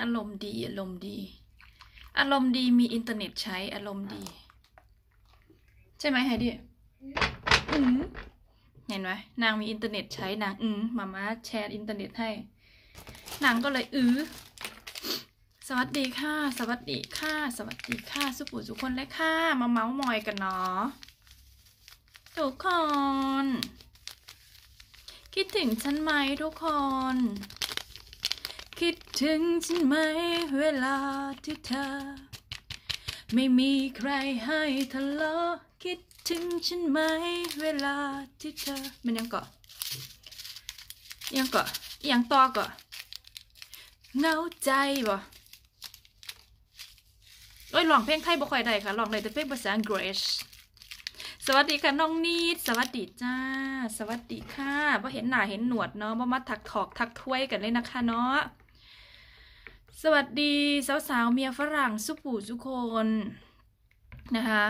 อารมณ์ดีอารมณ์ดีอารมณ์ดีมีอินเทอร์เน็ตใช้อารมณ์ดี ใช่ไหมไฮดี้อืมเห็นไหมนางมีอินเทอร์เน็ตใช้นางอืมมามาแชร์อินเทอร์เน็ตให้ นางก็เลยอือสวัสดีค่ะสวัสดีค่ะสวัสดีค่ะสุขุสุคนเลยค่ะมาเมาส์มอยกันเนาะทุกคน คิดถึงฉันไหมทุกคนคิดถึงฉันไหม เวลาที่เธอ ไม่มีใครให้ทะเลาะคิดถึงฉันไหม เวลาที่เธอ มันยังเกาะยังเกาะยังต่อเกาะเงาใจบ่เอ้ยลองเพลงไทยบ่ค่อยได้ค่ะลองเลยแต่เพลงภาษาอังกฤษสวัสดีค่ะน้องนีดสวัสดีจ้า สวัสดีค่ะว่าเห็นหน้าเห็นหนวดเนาะว่ามาถักถอกทักถ้วยกันเลยนะคะ เนาะสวัสดีสาวๆเมียฝรั่งสุปู่สุคนนะคะ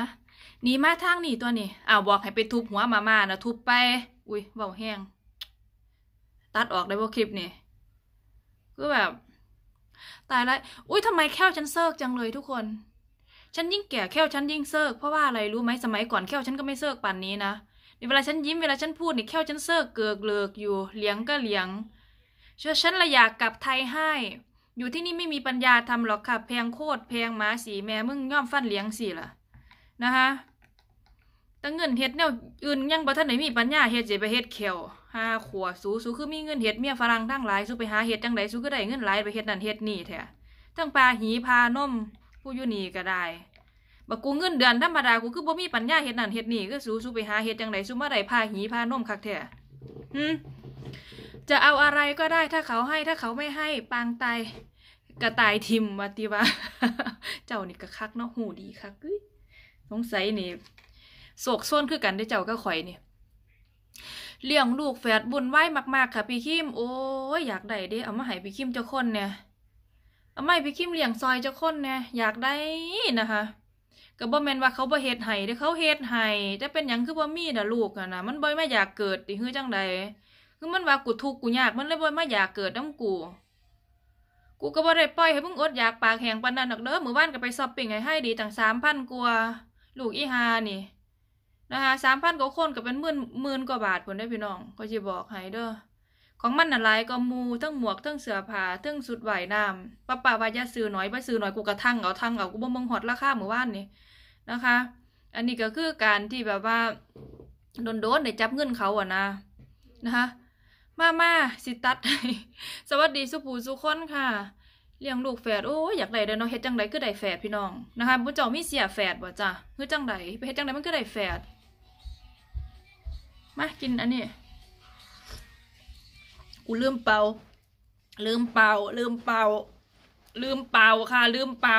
หนีมาทางนี่ตัวนี่อ้าวบอกให้ไปทุบ หัวมาม่านะทุบไป อุ้ยเบาแห้ง ตัดออกได้บ่าคลิปนี่ ก็แบบตายละ อุ้ยทำไมแค่วฉันเซิกจังเลยทุกคน ฉัน ยิ่งแก่แค่วฉันยิ่งเซิกเพราะว่าอะไรรู้ไหมสมัยก่อนแค่วฉันก็ไม่เซิกป่นนี้นะนเวลาฉันยิ้มเวลาฉันพูดนี่แค่วฉันเซิกเกอกเลอกอยู่เลี้ยงก็เลี้ยง เชื่อฉันละอยากกลับไทยให้อยู่ที่นี่ไม่มีปัญญาทำหรอกค่ะแพงโคตรแพงหมาสีแม่มึงย่อมฟันเลี้ยงสิล่ะนะคะแต่เงินเฮ็ดเนี่ยอื่นยังบ่ทันได้มีปัญญาเฮ็ดสิไปเฮ็ดเขียวหาขวสูสูคือมีเงินเฮ็ดเมียฝรั่งทั้งหลายสูไปหาเฮ็ดจังไดสูก็ได้เงินหลายไปเฮ็ดนั่นเฮ็ดนี่แท้ทั้งปลาหีพานม ผู้อยู่นี่ก็ได้บักกูเงินเดือนธรรมดากูคือบ่มีปัญญาเฮ็ดนั่นเฮ็ดนี่ก็สูสูไปหาเฮ็ดจังไดสูมาได้พาหีพานมคักแท้หึจะเอาอะไรก็ได้ถ้าเขาให้ถ้าเขาไม่ให้ปางตายกระต่ายทิมวัติวาเจ้านี่กระคักเนาะหูดีคักสงสัยนี่โศกส้นคือกันได้เจ้าก็ข่อยนี่เลี้ยงลูกแฝดบุญไหวมาก ๆ ค่ะพี่คิมโอ้ยอยากได้เด้เอามาให้พี่คิมเจ้าคนเนี่ยเอาไม่พี่คิมเลี้ยงซอยเจ้าคนเนี่ยอยากได้นะคะก็บ่แมนว่าเขาบ่เฮ็ดให้เด้เขาเฮ็ดให้จะเป็นหยังคือบ่มีน่ะลูกอ่ะนะมันบ่ไม่อยากเกิดดิฮือจังไดือมันว่ากูทุกกูยาก มันเลยบ่มาอยากเกิดน้ำกู กูก็บ่ได้ปล่อยให้มึงอดอยากปากแหงปันนันหนักเด้อมื่บ้านก็ไปซอปปิ้งให้ให้ดีตั้งสามพันกว่าลูกอีฮานี่ นะคะสามพันกว่าคนก็เป็นหมื่นหมื่นกว่าบาทผลได้พี่น้องก็จะบอกให้เด้อ ของมันน่ะหลายก็มูทั้งหมวก ทั้งเสื้อผ้าทั้งสุดไหวน้ำป้าป้าว่าจะซื้อหน่อยไปซื้อหน่อยกูกระทั่งเอาทั้งเอากูบ่มึงหอดราคาหมื่บ้านนี่นะคะ อันนี้ก็คือการที่แบบว่าโดนโดนได้จับเงินเขาอะนะ นะคะมา มาสิตัดสวัสดีสุภูสุคนค่ะเลี้ยงลูกแฝด โอ้ยอยากได้เด้อเนาะเฮ็ดจังไดคือได้แฝดพี่น้อง นะคะมุ้จ้ามีเสียแฝดบ่จ้ะคือจังไดไปเฮ็ดจังไดมันคือได้แฝด มา กินอันนี้ กูลืมเป่าลืมเป่าลืมเป่าลืมเป่าค่ะ ลืมเป่า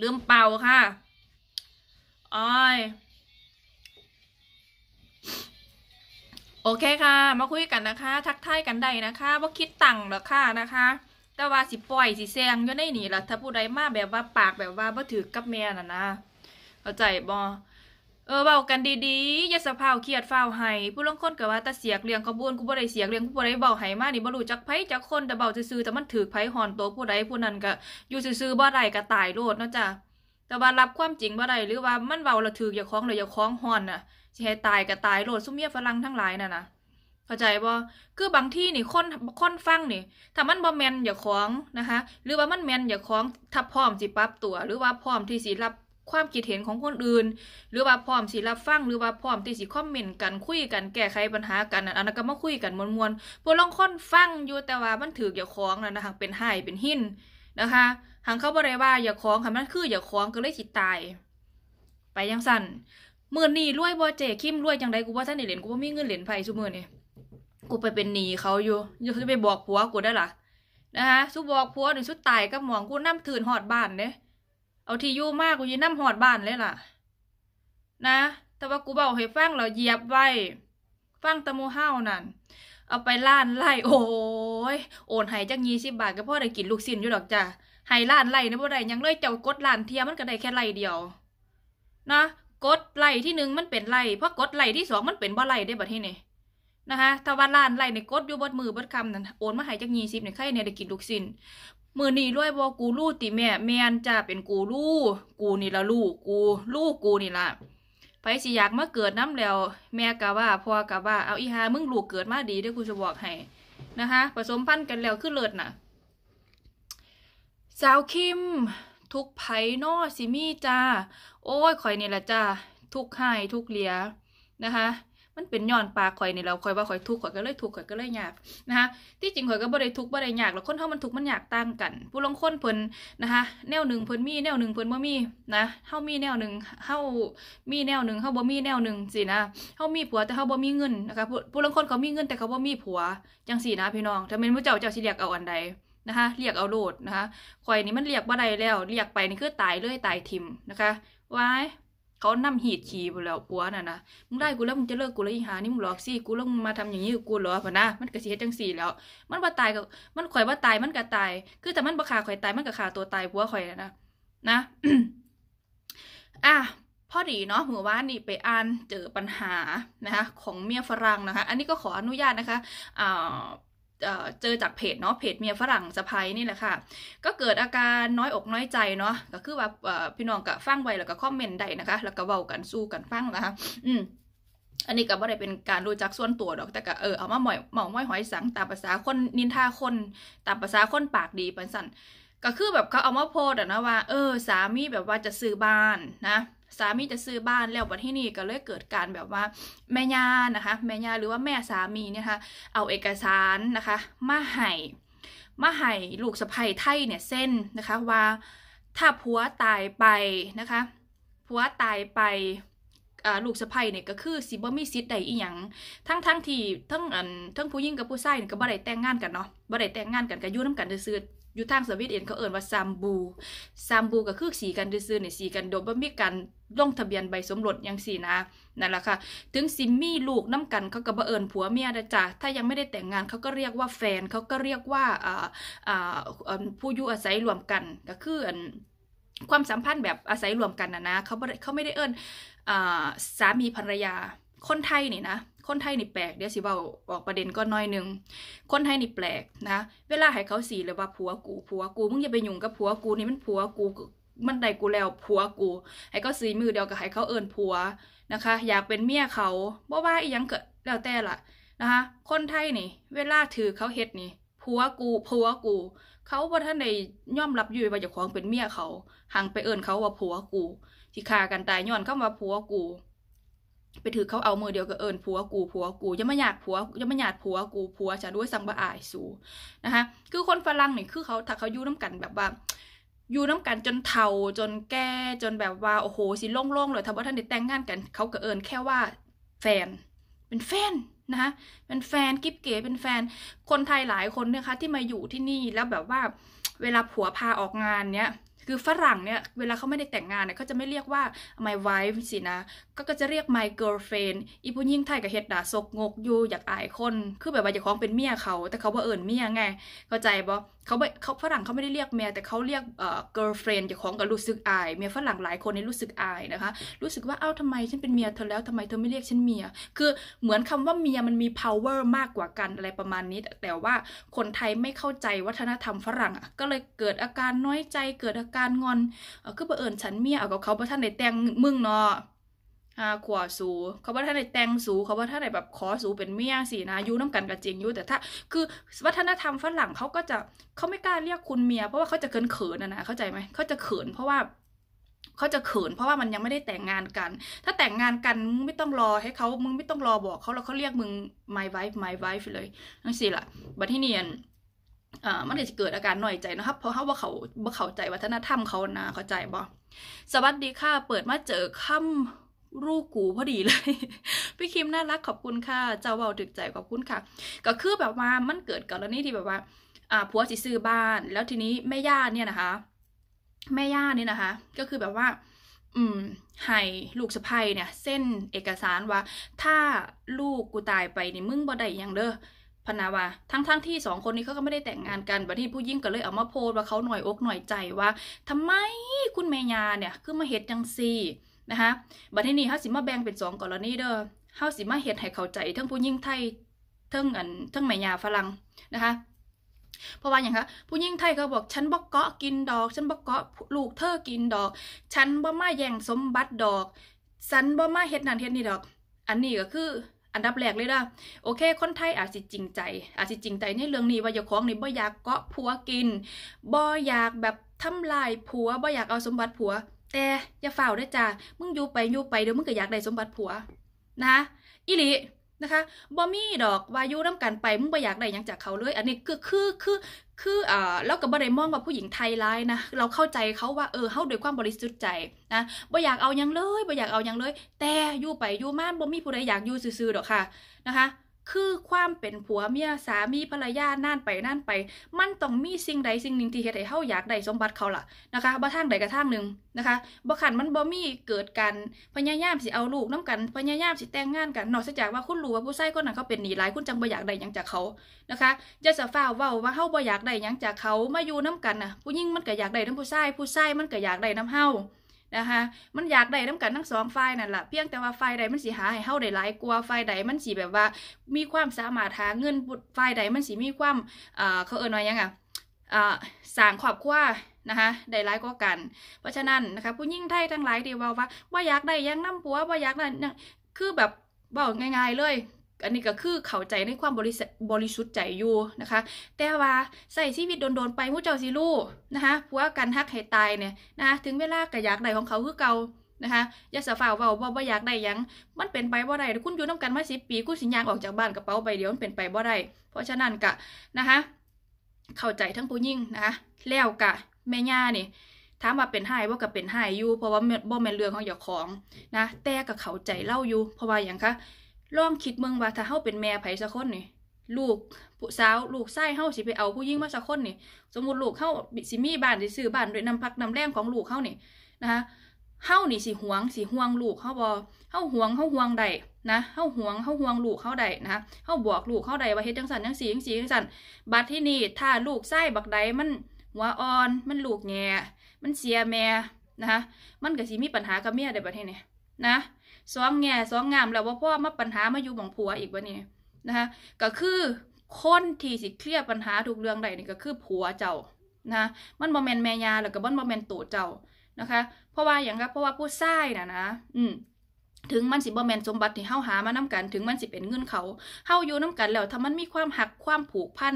ลืมเป่าค่ะอ้อยโอเคค่ะ มาคุยกันนะคะ ทักทายกันได้นะคะว่าคิดตังหรอค่ะนะคะ แต่ว่าสิปล่อยสิแซงอยู่ในนี่ละถ้าผู้ใดมาแบบว่าปากแบบว่าบ่ถือกับแม่น่ะนะเข้าใจบ่เออเบากันดีๆ อย่าสะเพาเครียดเฝ้าให้ผู้ลงคนก็ว่าตะเสียกเรี้ยงขบวนกูบ่ได้เสียกเรี้ยงกูบ่ได้เบาให้มานี่บ่รู้จักไผจักคนแต่เบาซื่อๆแต่มันถือไผหอนตัวผู้ใดผู้นั้นก็อยู่ซื่อๆบ่ได้ก็ตายโลดเนาะจ้ะแต่ว่ารับความจริงบ่ได้หรือว่ามันเบาละถืออย่าคล้องหลืออย่าคล้องหอนน่ะสิให้ตายก็ตายโหลดซุ้มเมียฝรั่งทั้งหลายน่ะนะเข้าใจบ่คือบางที่นี่คนคนฟังนี่ถ้ามันบ่แมนอย่าขวาองนะคะ หรือว่ามันแมนอย่าขวาองถ้าพร้อมสิปรับตัว หรือว่าพร้อมที่สิรับความคิดเห็นของคนอื่นหรือว่าพร้อมสิรับฟังหรือว่าพร้อมที่สิคอมเมนต์กันคุยกันแก้ไขปัญหากันอันนั้นก็มาคุยกันมวลๆพวกลองคนฟังอยู่แต่ว่ามันถืออย่าขวาองนะนะคะเป็นไห้เป็นหินนะคะหังเขาบ่ได้ว่าอย่าขวาองค่ะมันคืออย่าขวาองก็เลยสิตาย ไปยังสั่นมื่อนี่รวยบ่เจคิมรวยจังไดกูว่าท่านเหรียญกูว่ามีเงินเหรียญไผ่ซุมื่อนี่กูไปเป็นหนีเขาอยู่ยูจะไปบอกผัวกูได้หรอนะคะซุบอกผัวหนึ่งสุดตายกับหมองกูน้ำถืนหอดบ้านเดยเอาที่ยู่มากกูยงน้ำหอดบ้านเลยล่ะ นะ แต่ว่ากูบบกให้ฟังเราเหยียบไว้ ฟังตะมูห้าวนั่น เอาไปล้านไล่โอ้ยโอนให้จักยี่สิบบาทก็พ่อได้กินลูกสิ้นอยู่ดอกจ้ะ ให้ล้านไล่ในี่พ่อได้ยังเลยเจ้ากดล้านเทียมันก็ได้แค่ไล่เดียว นะกดไล่ที่หนึ่งมันเป็นไล่เพราะกดไล่ที่สองมันเป็นบ่ไล่ได้บัดที้นี่นะคะถ้าว่าล้านไล่ในกดอยู่บดมือบดคำนั่นโอนมาหายจากยี่สิบเนี่ยใครเนี่ยได้กินลูกสินมือนี่ด้วยบอกูลู่ตีแม่แม่นจะเป็นกูลู่กูนี่ละลูกกูลูกกูนี่ละไปสิอยากมาเกิดน้ำแล้ว แม่กะว่าพ่อกะว่าเอาอีหามึงลูกเกิดมาดีด้วยกูจะบอกให้นะคะผสมพันธุ์กันแล้วขึ้นเลิศนะสาวคิมทุกไผ่นอสิมีจ้าโอ้ย ข่อยนี่แหละจ้าทุกขให้ทุกเลีย นะคะ มันเป็นย้อนปลาข่อยนี่เราข่อย ว่าข่อยทุกข่อยก็เลยทุกข่อยก็เลยยากนะคะ ที่จริงข่อยก็บ่ได้ทุกบ่ได้ยากแล้วคนเท่ามันทุกมันยากต่างกัน ผู้ลงคนเพิ่นนะคะ แนวหนึ่งเพิ่นมี แนวหนึ่งเพิ่นบ่มี นะเ่ามีแนวหนึ่งเ่ามีแนวหนึ่งเ่าบ่มีแนวหนึ่งสินะเ่ามีผัวแต่เ่าบ่มีเงินนะคะ ผู้ลงคนเขามีเงินแต่เขาบ่มีผัวจังสี่นะ พี่น้องถ้าเป็นผู้เจ้าเจ้าสิเรียกเอาอันใดนะคะเรียกเอาโลดนะคะข่อยนี่มันเรียกบ่ได้แล้วเรียกไปนี่คือตายเลยตายทิมนะคะวายเขานั่มหีดขี่ไปแล้วปัวน่ะนะมึงได้กูแล้วมึงจะเลิกกูแล้วอีหา นี่มึงหลอกสิกูแล้วมึงมาทำอย่างนี้กูเหรอพะนะมันกระเสียจังสี่ แล้ว มันว่าตายกับมันข่อยว่าตายมันก็ตายคือแต่มันบ่ขาข่อยตายมันก็ขาตัวตายปัวข่อยนะนะอ่ะพอดีเนาะเมื่อวานนี่ไปอ่านเจอปัญหานะคะของเมียฝรั่งนะคะ อันนี้ก็ขออนุญาตนะคะ อ่าเจอจากเพจเนาะเพจเมียฝรั่งสะพ้ยนี่แหละค่ะ ก็เกิดอาการน้อยอกน้อยใจเนาะก็คือว่าพี่น้องก็ฟังไว้แล้วก็คอมเมนต์ได้นะคะ แล้วก็เว้ากันสู้กันฟังนะคะอืมอันนี้ก็บ่ได้เป็นการรู้จักส่วนตัวดอกแต่ก็เออเอามาหมอยหมองม้อยหอยสังตามภาษาคนนินทาคน ตามภาษาคนปากดีปันสันก็คือแบบเขาเอามาโพสอะนะว่า เออสามีแบบว่าจะซื้อบ้านนะสามีจะซื้อบ้านแล้ววันที่นี่ก็เลยเกิดการแบบว่าแม่ย่านะคะแม่ย่าหรือว่าแม่สามีเนี่ยค่ะเอาเอกสารนะคะมาให้มาให้ลูกสะใภ้ไทยเนี่ยเส้นนะคะว่า ถ้าผัวตายไปนะคะผัวตายไปลูกสะใภ้เนี่ยก็คือสิบ่มีสิทธิ์ใดอีหยังทั้งทั้งที่ทั้งอันทั้งผู้หญิง กับผู้ชายเนี่ยก็บ่ได้แต่งงานกันเนาะบ่ได้แต่งงานกันก็อยู่นำกันซื่ออยู่ทางสวิตเอ็นเขาเอ่นว่าซามบูซามบูก็คือสีกันซื้อเนี่ยสีกันโดบ่มีกัน ลงทะเบียนใบสมรสยังสีนะนั่นแหละค่ะถึงซิมมี่ลูกน้ำกันเขาก็บังเอิญผัวเมียนะจ๊ะถ้ายังไม่ได้แต่งงาน เขาก็เรียกว่าแฟน เขาก็เรียกว่าผู้อยู่อาศัยรวมกันก็คือความสัมพันธ์แบบอาศัยรวมกันนะนะเขาเขาไม่ได้เอิญสามีภรรยาคนไทยนี่นะคนไทยนี่แปลกเดี๋ยวสิว่าออกประเด็นก็น้อยนึงคนไทยนี่แปลกนะ เวลาให้เขาสีเลยว่าผัวกูผัวกูมึงอย่าไปยุ่งกับผัวกูนี่มันผัวกู มันใดกูแล้วผัวกู ให้เขาสีมือเดียวกับให้เขาเอินผัวนะคะ อยากเป็นเมียเขาบ่ว่าอีหยังเกิดแล้วแต่ละนะคะ คนไทยนี่เวลาถือเขาเฮ็ดนี่ผัวกูผัวกู เขาบ่ท่านใดย่อมรับอยู่ว่าจะของเป็นเมียเขาห่างไปเอินเขาว่าผัวกูที่ฆ่ากันตายย้อนเข้ามาผัวกูไปถือเขาเอามือเดียวก็เอิญผัวกูผัวกูยังไม่อยากผัวยังไม่อยากผัวกูผัวจะด้วยสังบะอายสูนะคะคือคนฝรั่งนี่คือเขาถ้าเขายู่น้ากันแบบว่าอยู่น้ากันจนเทาจนแก่จนแบบว่าโอ้โหสิโล่งๆเลยทำว่าท่านได้แต่งงานกัน เขาก็เอิญแค่ว่าแฟนเป็นแฟนนะคะเป็นแฟนกิ๊บเก๋เป็นแฟน คนไทยหลายคนนะคะ ที่มาอยู่ที่นี่แล้วแบบว่า เวลาผัวพาออกงานเนี้ยคือฝรั่งเนี่ย เวลาเขาไม่ได้แต่งงานเนี่ยเขาจะไม่เรียกว่า my wife สินะ ก็จะเรียก my girlfriend อีผู้ยิ่งไทยกับเฮ็ดดาศกงกอยู่ อยากอายคน คือแบบว่าจะคล้องเป็นเมียเขา แต่เขาบ่เอิญเมียไง เข้าใจบ่เขาไม่เขาฝรั่งเขาไม่ได้เรียกเมียแต่เขาเรียกเอ่อ girlfriend จะของกับรู้สึกอายเมียฝรั่งหลายคนนี่รู้สึกอายนะคะรู้สึกว่าเอ้าทำไมฉันเป็นเมียเธอแล้วทำไมเธอไม่เรียกฉันเมีย คือเหมือนคำว่าเมียมันมี power มากกว่ากันอะไรประมาณนี้ แต่ว่าคนไทยไม่เข้าใจวัฒนธรรมฝรั่งก็เลยเกิดอาการน้อยใจเกิดอาการงอนก็บ่อเอิญฉันเมียเอากับเขาเพราะท่านในแต่งมึงเนาะหาขวสูเขาว่าท่านไหนแต่งสูเขาว่าท่านไหนแบบขอสูเป็นเมียสินะยุ่น้ำกันกับจริงยูแต่ถ้า คือวัฒนธรรมฝรั่งเขาก็จะเขาไม่กล้าเรียกคุณเมีย เพราะว่าเขาจะเขินเขินนะนะ เข้าใจไหมเขาจะเขิน เพราะว่า เขาจะเขิน เพราะว่ามันยังไม่ได้แต่งงานกัน ถ้าแต่งงานกันมึงไม่ต้องรอให้เขามึงไม่ต้องรอบอกเขาแล้วเขาเรียกมึง my wife my wife เลยนั่นสิละ่ะบัรที่เนียนอ่า มันจะเกิดอาการหน่อยใจนะครับ เพราะเขาว่าเขาว่าเขาใจวัฒนธรรมเขานะเข้าใจบ่สวัสดีค่ะ เปิดมาเจอค่ำรูกูพอดีเลย พี่คิมน่ารักขอบคุณค่ะเจ้าเบาถึกใจขอบคุณค่ะ ก็คือแบบว่ามันเกิดกรณีที่แบบว่า อ่าผัวสิซื้อบ้าน แล้วทีนี้แม่ย่าเนี่ยนะคะแม่ย่าเนี่ยนะคะ ก็คือแบบว่า อืมให้ลูกสะพายเนี่ยเส้นเอกสารว่า ถ้าลูกกูตายไปนี่มึงบ่ได้ยังเด้อพนาวาทั้งๆทที่สองคนนี้เขาก็ไม่ได้แต่งงานกันบัดนี้ผู้ยิ่งก็เลย เอามาโพสว่าเขาหน่อยอกหน่อยใจว่า ทำไมคุณเมยาเนี่ยคือมาเห็ดจังซี่นะคะบัดีนี้เฮาสิมาแบ่งเป็น2กรณีเด้อเฮาสิมาเฮ็ดให้เข้าใจทั้งผู้หญิงไทยทั้งอันทั้งแม่ยาฝรั่งนะคะ เพราะว่าอย่างคะผู้หญิงไทยก็บอกฉันบ่เกาะกินดอก ฉันบ่เกาะลูกเธอกินดอก ฉันบ่มาแย่งสมบัติดอกฉันบ่มาเฮ็ดนั่นเฮ็ดนี่ดอก อันนี้ก็คืออันดับแรกเลยนะโอเค คนไทยอาจสิจริงใจ อาจสิจริงใจ ในเรื่องนี้ว่าอย่าของนี่บ่อยากเกาะผัวกิน บ่อยากแบบทำลายผัวบ่อยากเอาสมบัติผัวแต่อย่าเฝ้าได้จ้ามึงอยู่ไปอยู่ไปเดี๋ยวมึงก็อยากได้สมบัติผัวนะคะอิลินะคะบอมี่ดอกวายุน้ำกันไปมึงไปอยากได้ยังจากเขาเลย อันนี้คือคือคือคือเอ่อแล้วก็บ่รดมองว่าผู้หญิงไทยไลน์นะเราเข้าใจเขาว่าเออเขาด้วยความบริสุทธิ์ใจนะบ่อยากเอายังเลยบ่อยากเอายังเลย แต่อยู่ไปอยู่ม่านบอมี่ผู้ใดอยากอยู่ซื่อๆ ดอกค่ะนะคะคือความเป็นผัวเมียสามีภรรยานั่นไปนั่นไป มันต้องมีสิ่งใดสิ่งหนึ่งที่เฮ็ดให้เขาอยากได้สมบัติเขาล่ะนะคะบะทางใดกระทางหนึ่งนะคะบ่ขันมันบ่มีเกิดกันพญายามสิเอาลูกน้ำกันพญายามสิแต่งงานกัน นอกจากว่าคุณรู้ว่าผู้ชายคนนั้นเขาเป็นหนีหลายคุณจังบะอยากได้ยังจากเขานะคะจะสะฟ้าว่าว่าเขาบ่อยากได้ยังจากเขามาอยู่น้ำกันน่ะผู้หญิงมันก็อยากได้น้ำผู้ชายผู้ชายมันก็อยากได้น้ำเฮานะคะมันอยากได้น้ำกันทั้งสองไฟนั่นแหละเพียงแต่ว่าไฟใดมันสีหาให้เฮาได้หลายกลัวไฟใดมันสีแบบว่ามีความสามารถหาเงินไฟใดมันสีมีความเขาเอ่ยน้อยยังอ่ะสางขอบคร้วนะคะได้ร้ายก็กัน เพราะฉะนั้นนะคะผู้ยิ่งไทยทั้งหลายเดียวว่าว่าอยากได้ยังน้ำปัวว่าอยากได้คือแบบบอกง่ายๆเลยอันนี้ก็คือเข้าใจในความบริบริสุทธิ์ใจอยู่นะคะ แต่ว่าใส่ชีวิตโดนๆ ไปมู้เจ้าสิลูนะคะผัวกันฮักให้ตายเนี่ยนะคะถึงเวลากระยากใดของเขาคือเก่านะคะอย่าสาฝ่าเวาบ่บ่อยากได้ยังมันเป็นไปบ่ได้คุณอยู่น้ำกันมาสิปี คุณสิยาออกจากบ้านกระเป๋าใบเดียวมันเป็นไปบ่ได้เพราะฉะนั้นกะนะคะเข้าใจทั้งผู้ยิ่งนะคะแล้วกะแม่ย่านี่ถามว่าเป็นไห้ว่ากับเป็นไห้อยู่เพราะว่าบ่แม่นเรื่องของเจ้าของนะ แต่กับเขาใจเล่าอยู่เพราะว่าอย่างคะลองคิดเมืองว่าถ้าเฮาเป็นแม่ไผสักคนนี่ลูกผู้สาวลูกไส้เฮาสิไปเอาผู้ยิ่งมาสักคนนี่สมมติลูกเฮาสิมีบ้านสิซื้อบ้านด้วยน้ำพักน้ำแรงของลูกเฮานี่นะคะเฮานี่สิหวงสิห่วงลูกเฮาบ่เฮาหวงเฮาหวงได้ นะเฮาหวงเฮาหวงลูกเฮาได้นะเฮาบอกลูกเฮาได้ ว่าเฮ็ดจังซั่นจังซี่จังซี่จังซั่น บัดที่นี่ถ้าลูกไส้บักใดมันหัวอ่อน มันลูกแง่ มันเสียแม่นะคะ มันก็สิมีปัญหากับเมียได้บัดนี่นะสองแง่สองงามแล้วว่าพ่อมาปัญหามาอยู่บองผัวอีกวะนี่นะคะก็คือคนที่สิเคลียร์ปัญหาทุกเรื่องใดนี่ก็คือผัวเจ้านะ มันบอมแมนแมยาแล้วก็บอนบอมแมนตัวเจ้านะคะ เพราะว่าอย่างครับเพราะว่าผู้ชายนะนะ อืมถึงมันสิบมแมนสมบัติที่เฮาหามานำกันถึงมันสิเป็นเงินเขาเฮาอยู่น้ากันแล้วถ้ามันมีความหักความผูกพัน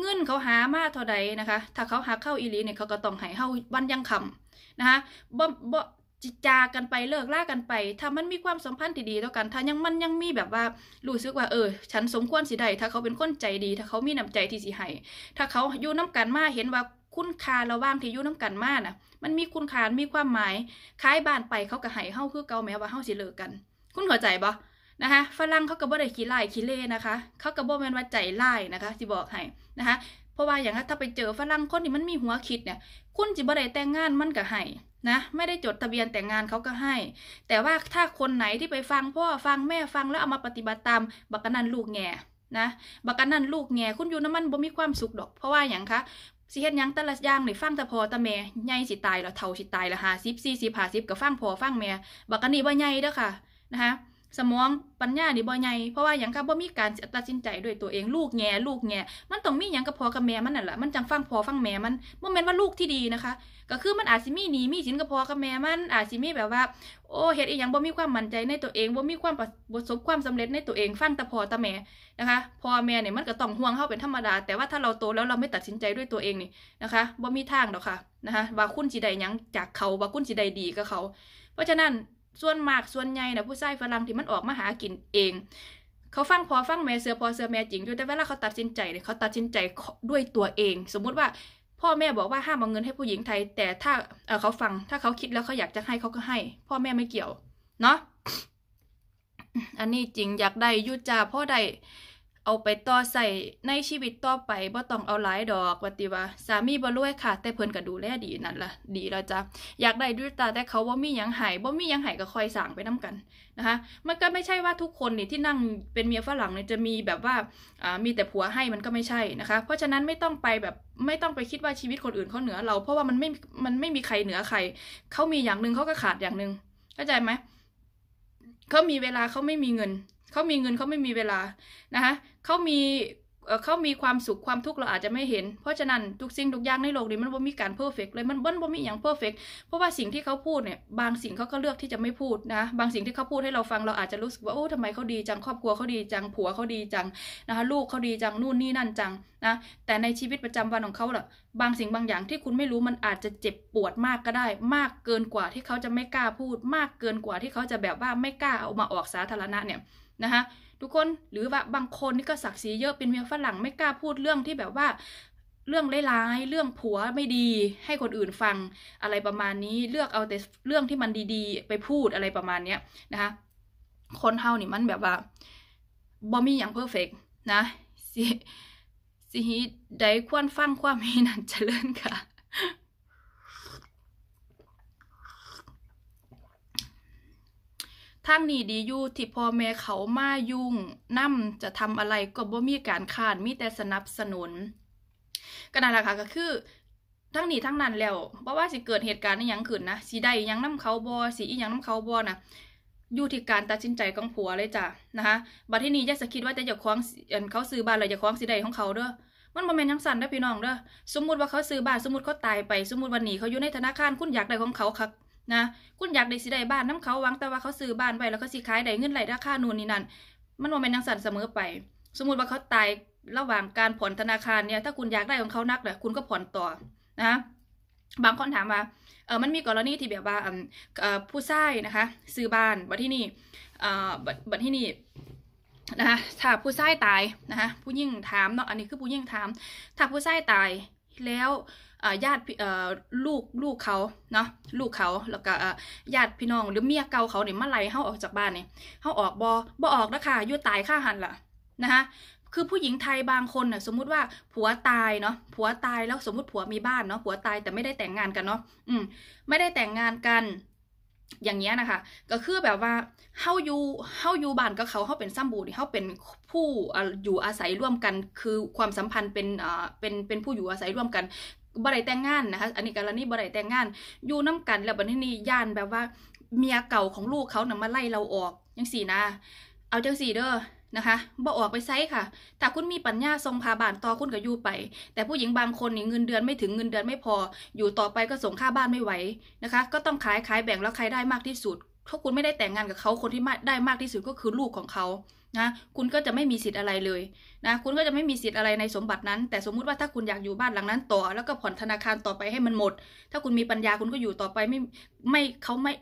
เงินเขาหามาเท่าใดนะคะ ถ้าเขาหักเข้าอีลีเนี่ยเขาก็ต้องให้เฮาวันยังคำนะคะบ่บจิจากันไปเลิกล่ากันไป ถ้ามันมีความสัมพันธ์ที่ดีต่อกัน ถ้ายังมันยังมีแบบว่ารู้สึกว่าเออ ฉันสมควรสิได้ถ้าเขาเป็นคนใจดี ถ้าเขามีน้ำใจที่สิให้ถ้าเขาอยู่น้ำกันมา เห็นว่าคุณค่าระว่างที่อยู่น้ำกันมาน่ะมันมีคุณค่ามีความหมาย คล้ายบ้านไปเขาก็ให้เฮาคือเก่าแม้ว่าเฮาสิเลิกกัน คุณเข้าใจบ่นะคะ ฝรั่งเขาก็บ่ได้ขี้ไล่ขี้เล่นะคะ เขาก็บ่แม่นว่าใจไล่นะคะสิบอกให้นะคะ เพราะว่าอย่างนั้นถ้าไปเจอฝรั่งคนที่มันมีหัวคิดเนี่ย คุณจิบ่ได้แต่งงานมันก็ให้นะไม่ได้จดทะเบียนแต่งงานเขาก็ให้ แต่ว่าถ้าคนไหนที่ไปฟังพ่อ ฟังแม่ฟังแล้วเอามาปฏิบัติตามบักนันลูกแง่นะบักนันลูกแง่คุณอยู่น้ำมันบ่มีความสุขดอกเพราะว่าอย่างคะ สิเฮ็ดยังแต่ละย่างหรือฟังแต่พอแต่แม่ใหญ่สิตาย แล้วเท่าสิตายแล้วหาสิบสี่สิบหาสิบก็ฟังพอฟังแม่บักนี้ว่ใหญ่เด้อค่ะนะคะสมองปัญญานี่บ่ใหญ่เพราะว่าอย่างกับว่ามีการตัดสินใจด้วยตัวเอง ลูกแง่ลูกแง่มันต้องมีอย่างกับพอกับแม่มันนั่นแหละมันจังฟังพอฟังแม่มันโมแมต์ว่าลูกที่ดีนะคะ ก็คือมันอาจจะมีหนีมีสินกับพอกับแม่มันอาจจะมีแบบว่า โอ้เหตุอีอย่างบ่มีความมั่นใจในตัวเองบ่มีความประสบความสำเร็จในตัวเองฟังแต่พอแต่แม่นะคะพอแม่เนี่ยมันก็ต้องห่วงเข้าเป็นธรรมดาแต่ว่าถ้าเราโตแล้วเราไม่ตัดสินใจด้วยตัวเองนี่นะคะบ่มีทางหรอกค่ะนะคะว่าคุณจิได้ยังจากเขาว่าคุณจิได้ดีกับเขา เพราะฉะนั้นส่วนมากส่วนใหญ่นะผู้ชายฝรั่งที่มันออกมาหากินเอง เขาฟังพอฟังแม่เสือพอเสือแม่จริงอยู่แต่เวลาเขาตัดสินใจเนี่ยเขาตัดสินใจด้วยตัวเอง สมมุติว่า พ่อแม่บอกว่าห้ามเอาเงินให้ผู้หญิงไทย แต่ถ้าเเขาฟังถ้าเขาคิดแล้วเขาอยากจะให้เขาก็ให้ พ่อแม่ไม่เกี่ยว เนาะอันนี้จริงอยากได้ยุจ่าพ่อได้เอาไปต่อใส่ในชีวิตต่อไปบ่ต้องเอาหลายดอกวัติว่าสามีบ่รวยค่ะแต่เพิ่นก็ดูแลดีนั่นล่ะ ดีแล้วจ้ะอยากได้ด้วยตาแต่เขาบ่มียังหายบ่มียังหายก็คอยสั่งไปน้ากันนะคะ มันก็ไม่ใช่ว่าทุกคนนี่ที่นั่งเป็นเมียฝรั่งเนี่ยจะมีแบบว่าอ่ามีแต่ผัวให้มันก็ไม่ใช่นะคะ เพราะฉะนั้นไม่ต้องไปแบบไม่ต้องไปคิดว่าชีวิตคนอื่นเขาเหนือเรา เพราะว่ามันไม่มันไม่มีใครเหนือใครเขามีอย่างหนึ่งเขาก็ขาดอย่างหนึ่งเข้าใจไหมเขามีเวลาเขาไม่มีเงินเขามีเงินเขาไม่มีเวลานะคะเขามีเขา มี ความ สุข ความทุกข์ เรา อาจจะ ไม่ เห็น เพราะ ฉะนั้น ทุกสิ่ง ทุกอย่าง ใน โลกนี้มันบ่มี การ เพอร์เฟกเลย มันบ่บ่มีอย่างเพอร์เฟกเพราะว่า สิ่งที่เขาพูด เนี่ย บาง สิ่ง เขา ก็ เลือก ที่ จะ ไม่ พูด นะ บางสิ่งที่เขาพูดให้เราฟัง เรา อาจจะ รู้สึก ว่าโอ้ทำไม เขา ดี จัง ครอบครัว เขา ดี จัง ผัว เขา ดี จัง นะคะลูก เขา ดี จัง นู่น นี่ นั่น จัง นะ แต่ในชีวิต ประจำวันของเขาล่ะ บางสิ่งบางอย่างที่คุณไม่รู้มันอาจจะเจ็บปวดมากก็ได้ มากเกินกว่าที่เขาจะไม่กล้าพูด มากเกินกว่าที่เขาจะแบบว่าไม่กล้าเอามาออกสาธารณะเนี่ยนะคะทุกคนหรือว่าบางคนนี่ก็ศักดิ์ศรีเยอะเป็นเมียฝรั่งไม่กล้าพูดเรื่องที่แบบว่า เรื่องร้ายๆเรื่องผัวไม่ดี ให้คนอื่นฟังอะไรประมาณนี้เลือกเอาแต่เรื่องที่มันดีๆ ไปพูดอะไรประมาณเนี้ยนะคะ คนเฮานี่มันแบบว่าบ่มีอย่างเพอร์เฟกนะสิสิได้ควรฟังความมีนันเจริญค่ะทางนี้ดีอยู่ที่พ่อแม่เขามายุ่งนั่มจะทำอะไรก็บ่มีการขานมีแต่สนับสนุนก็นั่นแหละค่ะก็คือทั้งนี้ทั้งนั้นแล้วเพราะว่าสิเกิดเหตุการณ์ในยังขึ้นนะสีได้ยังน้ำเขาบอสีอียังน้ำเขาบอนะอยู่ที่การตัดสินใจของผัวเลยจ้ะนะคะบัดที่นี้ยะสคิดว่าจะอย่าคว้างเขาซื้อบ้านเลยอย่าคว้างสีได้ของเขาเด้อมันบมเมนยังสั่นได้พี่น้องเด้อสมมุติว่าเขาซื้อบ้านสมมุติเขาตายไปสมมุติวันนี้เขาอยู่ในธนาคารคุณอยากได้ของเขาคักนะคุณอยากได้สิได้บ้านน้ำเขาหวังแต่ว่าเขาซื้อบ้านไว้แล้วเขาสิขายได้เงินไหลราคานู่นนี่นั่นมันว่าเป็นยังสั่นเสมอไป สมมติว่าเขาตายระหว่างการผ่อนธนาคารเนี่ย ถ้าคุณอยากได้ของเขานักเลยคุณก็ผ่อนต่อนะบางคนถามว่าเออมันมีกรณีที่แบบว่าผู้ชายนะคะซื้อบ้านบัดที่นี่บัดที่นี่นะคะถ้าผู้ชายตายนะคะผู้ยิ่งถามเนาะอันนี้คือผู้ยิ่งถามถ้าผู้ชายตายแล้วญาติลูกลูกเขาเนาะลูกเขาแล้วก็ญาติพี่น้องหรือเมียเก่าเขาเนี่ยเมื่อไรเขาออกจากบ้านเนี่ยเขาออกบอบอออกแล้วค่ะยุตายข่าหันล่ะนะคะคือผู้หญิงไทยบางคนเนี่ยสมมุติว่าผัวตายเนาะผัวตายแล้วสมมุติผัวมีบ้านเนาะผัวตายแต่ไม่ได้แต่งงานกันเนาะอืมไม่ได้แต่งงานกัน อย่างเงี้ยนะคะ ก็คือแบบว่าเฮาอยู่เฮาอยู่บ้านกับเขาเฮาเป็นซ้ำบูนเฮาเป็นผู้อยู่อาศัยร่วมกัน คือความสัมพันธ์เป็นเป็นเป็นผู้อยู่อาศัยร่วมกันบริแต่งงานนะคะ อันนี้กรณีบริแต่งงาน อยู่น้ากันแล้วบัดนี้ย่านแบบว่าเมียเก่าของลูกเขานะ่ะมาไล่เราออกยังสี่นะ เอาจังสี่เด้อนะคะบ่ออกไปไซค่ะ ถ้าคุณมีปัญญาทรงพาบานต่อคุณก็อยู่ไป แต่ผู้หญิงบางคนนี่เงินเดือนไม่ถึงเงินเดือนไม่พอ อยู่ต่อไปก็ส่งค่าบ้านไม่ไหวนะคะ ก็ต้องขายขายแบ่งแล้วใครได้มากที่สุดถ้าคุณไม่ได้แต่งงานกับเขาคนที่ได้มากที่สุดก็คือลูกของเขานะคุณก็จะไม่มีสิทธิ์อะไรเลยนะคุณก็จะไม่มีสิทธิ์อะไรในสมบัตินั้น แต่สมมุติว่าถ้าคุณอยากอยู่บ้านหลังนั้นต่อ แล้วก็ผ่อนธนาคารต่อไปให้มันหมด ถ้าคุณมีปัญญาคุณก็อยู่ต่อไปไม่ไม่เขาไม่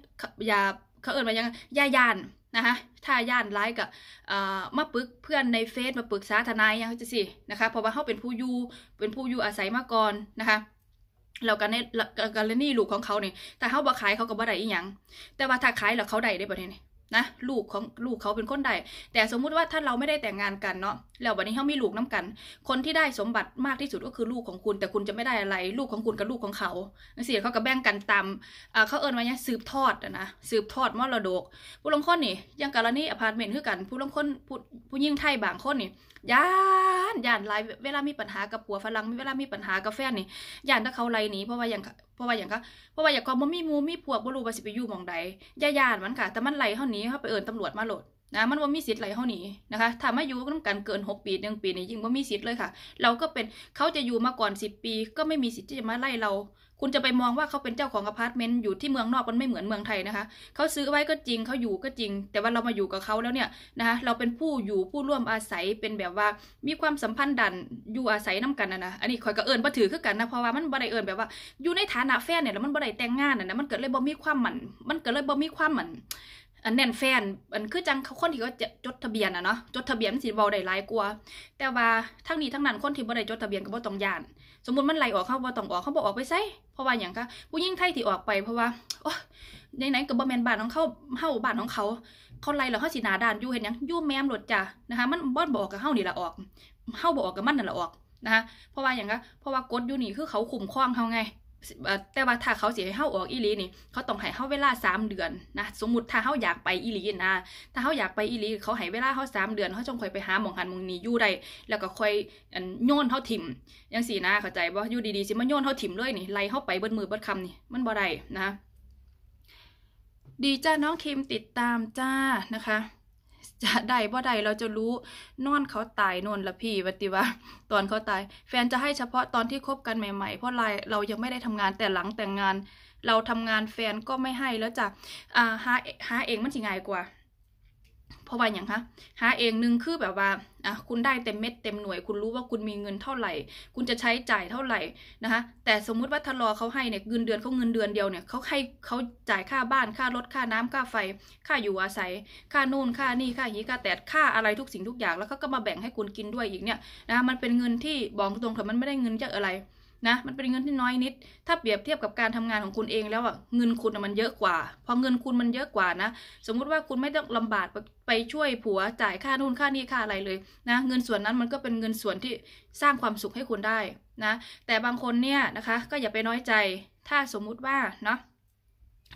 อย่าเขาเอ่ญมายังย่าย่านนะคะถ้าย่านร้ายกับมาปึกเพื่อนในเฟซมาปรึกษาทนายยังจะสินะคะเพราะว่าเขาเป็นผู้ยูเป็นผู้ยูอาศัยมาก่อนนะคะเรากันในกรณีลูกของเขาเนี่ยแต่เขาบ่ขายเขาก็บ่ได้อีหยังแต่ว่าถ้าขายแล้วเขาได้ได้ประเนี่นะลูกของลูกเขาเป็นคนใดแต่สมมุติว่าถ้าเราไม่ได้แต่งงานกันเนาะแล้ววันนี้เขามีลูกน้ากัน คนที่ได้สมบัติมากที่สุดก็คือลูกของคุณ แต่คุณจะไม่ได้อะไร ลูกของคุณกับลูกของเขาเสียเขาก็แบ่งกันตามเขาเอิญว่าเนี่ยสืบทอดนะสืบทอดมรดก ผู้ลงคนนี่ยังกรณีอพาร์ตเมนต์คือกันผู้ลงคนผู้ผู้ยิ่งไทยบางคนนี่ย่านย่านไรเวลามีปัญหากับผัวฝรั่งเวลามีปัญหากับแฟนนี่ย่านถ้าเขาไรหนีเพราะว่าอย่างเพราะว่าอย่างก็เพราะว่าอย่างก็บ่มีมูมีพวกบ่รู้ว่าสิไปอยู่มองใดย่าญาติมันค่ะแต่มันไหลเท่านี้เขาไปเอินตำรวจมาโหลดนะ มันว่ามีสิทธิ์ไหลเท่านี้นะคะถ้ามาอยู่ต้องการเกิน 6 ปีหนึ่งปีนี้ยิ่งว่ามีสิทธิ์เลยค่ะเราก็เป็นเขาจะอยู่มาก่อน 10 ปีก็ไม่มีสิทธิ์ที่จะมาไล่เราคุณจะไปมองว่าเขาเป็นเจ้าของอพาร์ตเมนต์อยู่ที่เมืองนอกมันไม่เหมือนเมืองไทยนะคะ เขาซื้อไว้ก็จริงเขาอยู่ก็จริง แต่ว่าเรามาอยู่กับเขาแล้วเนี่ยนะคะเราเป็นผู้อยู่ผู้ร่วมอาศัยเป็นแบบว่ามีความสัมพันธ์ดันอยู่อาศัยน้ากันนะนะอันนี้คอยกระเอินมาถือขึ้นกันนะเพราะว่ามันบรยเอินแบบว่าอยู่ในฐานะแฟนเนี่ยแล้วมันบรยแต่งงานนะมันเกิดเลยบ่มีความหมันมันเกิดเลยบ่มีความหมันอันแน่นแฟนอันคือจังเขาคนที่เขาจะจดทะเบียนอะเนาะจดทะเบียนสีเบาได้หลายกลัวแต่ว่าทั้งนี้ทั้งนั้นคนที่บ่ได้จดทะเบียนก็บ่ต้องยานสมมติมันไหลออกเขาบ่ต้องออกเขาบอกออกไปไ่เพราะว่าอย่างก็ผู้ยิ่งไทยที่ออกไป เพราะว่าโอ้ยไหนๆกับบ่แมนบ้านของเขาเฮาบ้านของเขา เขาไล่แล้วเขาสีนาด่านอยู่เห็นยังยู่แมมหลดจ้ะนะคะมันบ้อนบอกกับเฮานี่ละออกเฮาบอกกับมันนั่นละออกนะคะเพราะว่าอย่างก็เพราะว่ากดอยู่นี่คือเขาขุมคล้องเขาไงแต่ว่าถ้าเขาเสียให้เ้าออกอีหลีนี่เขาต้องให้เข้าเวลาสามเดือนนะสมมติถ้าเขาอยากไปอีหลีนะถ้าเขาอยากไปอีหลีเขาให้เวลาเขาสามเดือนเขาจงคอยไปหาหมองหันมองนี้อยู่ได้แล้วก็คอยโยนเ้าถิ่มยังสี่นะเข้าใจว่อยู่ดีๆสิมาโยนเ้าถิ่มเลยนี่ไล่เ้าไปเบิมือเบิคำนี่มันบ่ได้นะ ดีจ้าน้องคิมติดตามจ้านะคะจะได้บ่ได้เราจะรู้นอนเขาตายนนละพี่ปฏิว่า ตอนเขาตาย แฟนจะให้เฉพาะตอนที่คบกันใหม่ๆ เพราะไรเรายังไม่ได้ทำงานแต่หลังแต่งงาน เราทำงานแฟนก็ไม่ให้แล้วจะอ่าหาหาเองมันสิง่ายกว่าเพราะว่าอย่างคะหาเองหนึ่งคือแบบว่าอ่ะคุณได้เต็มเม็ดเต็มหน่วย คุณรู้ว่าคุณมีเงินเท่าไหร่ คุณจะใช้จ่ายเท่าไหร่นะคะแต่สมมุติว่าทลอเขาให้เนี่ย เงินเดือนเขาเงินเดือนเดียวเนี่ยเขาให้เขาจ่ายค่าบ้าน ค่ารถค่าน้ำค่าไฟ ค่าอยู่อาศัย ค่านู่นค่านี่ค่าหีค่าแตดค่าอะไรทุกสิ่งทุกอย่าง แล้วเขาก็มาแบ่งให้คุณกินด้วยอีกเนี่ย นะมันเป็นเงินที่บอกตรงๆอมันไม่ได้เงินจากอะไรนะมันเป็นเงินที่น้อยนิด ถ้าเปรียบเทียบกับการทำงานของคุณเองแล้วอะเงินคุณมันเยอะกว่าพอเงินคุณมันเยอะกว่านะสมมุติว่าคุณไม่ต้องลำบากไปช่วยผัวจ่ายค่านู่นค่านี่ค่าอะไรเลยนะ เงินส่วนนั้นมันก็เป็นเงินส่วนที่สร้างความสุขให้คุณได้นะ แต่บางคนเนี่ยนะคะ ก็อย่าไปน้อยใจถ้าสมมุติว่าเนาะ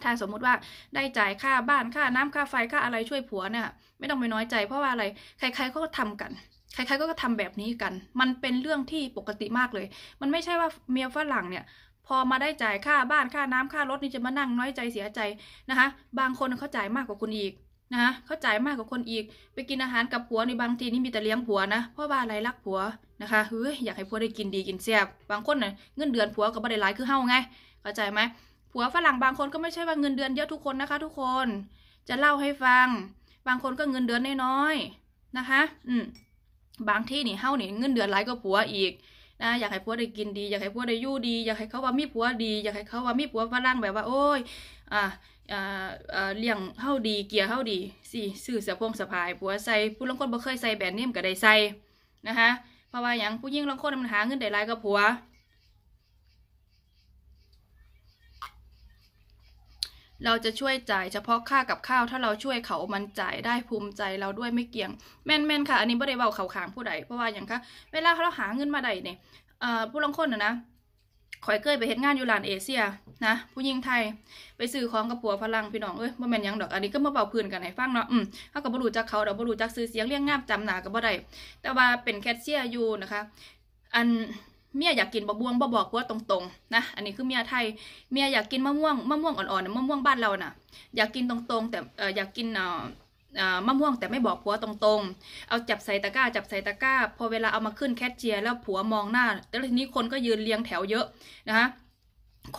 ถ้าสมมุติว่าได้จ่ายค่าบ้านค่าน้ำค่าไฟค่าอะไรช่วยผัวเนี่ยไม่ต้องไปน้อยใจเพราะว่าอะไรใครๆเขาก็ทำกันใคร ๆ ก็ทำแบบนี้กัน มันเป็นเรื่องที่ปกติมากเลย มันไม่ใช่ว่าเมียฝรั่งเนี่ย พอมาได้จ่ายค่าบ้านค่าน้ำค่ารถนี่จะมานั่งน้อยใจเสียใจนะคะ บางคนเขาจ่ายมากกว่าคุณอีกนะคะเขาจ่ายมากกว่าคนอีก ไปกินอาหารกับผัวในบางทีนี่มีแต่เลี้ยงผัวนะ เพราะว่าอะไรรักผัว นะคะเฮ้ยอยากให้ผัวได้กินดีกินแซ่บบางคนเนี่ยเงินเดือนผัวก็บ่ได้หลายคือเฮาไง เข้าใจไหม ผัวฝรั่งบางคนก็ไม่ใช่ว่าเงินเดือนเยอะทุกคนนะคะ ทุกคน จะเล่าให้ฟัง บางคนก็เงินเดือนน้อยๆ นะคะ อืมบางที่นี่เฮ้านี่เงินเดือนหลายก็ผัวอีกนะอยากให้ผัวได้กินดีอยากให้ผัวได้อยู่ดีอยากให้เขาว่ามีผัวดีอยากให้เขาว่ามีผัวฝรั่งแบบว่าโอ้ยอ่าอ่าเลี้ยงเฮ้าดีเกียร์เฮ้าดีสี่สื่อเสือพงสะพายผัวใส่ผู้ลังคนบ่เคยใส่แบรนด์เนมก็ได้ใส่นะคะเพราะว่าอย่างผู้ยิ่งลังคนมันหาเงินได้หลายก็ผัวเราจะช่วยจ่ายเฉพาะค่ากับข้าวถ้าเราช่วยเขามันจ่ายได้ภูมิใจเราด้วยไม่เกี่ยง แม่นแม่นค่ะ อันนี้ไม่ได้เบาเขาขางผู้ใด เพราะว่าอย่างค่ะเวลาเราหาเงินมาได้เนี่ยผู้ลงคนนะคอยเกยไปเห็นงานอยู่ลานเอเชียนะผู้หญิงไทย ไปสื่อของกับผัวพลัง พี่น้องเอ้ยบ่แม่นยังดอกอันนี้ก็มาเบาพื้นกันให้ฟังเนาะอืมเขากับบ่รู้จักเขาดอกบ่รู้จักซื้อเสียงเรียงงามจำหนากับบ่ได้แต่ว่าเป็นแคชเชียร์อยู่นะคะ อันเมียอยากกินมะม่วงบ่บอกว่าตรงๆนะ อันนี้คือเมียไทย เมียอยากกินมะม่วง มะม่วงอ่อนๆมะม่วงบ้านเราน่ะ อยากกินตรง ๆ แต่อยากกินมะม่วงแต่ไม่บอกผัวตรงๆ เอาจับใส่ตะกร้าจับใส่ตะกร้าพอเวลาเอามาขึ้นแคชเชียร์แล้วผัวมองหน้าแล้วทีนี้คนก็ยืนเรียงแถวเยอะนะคะ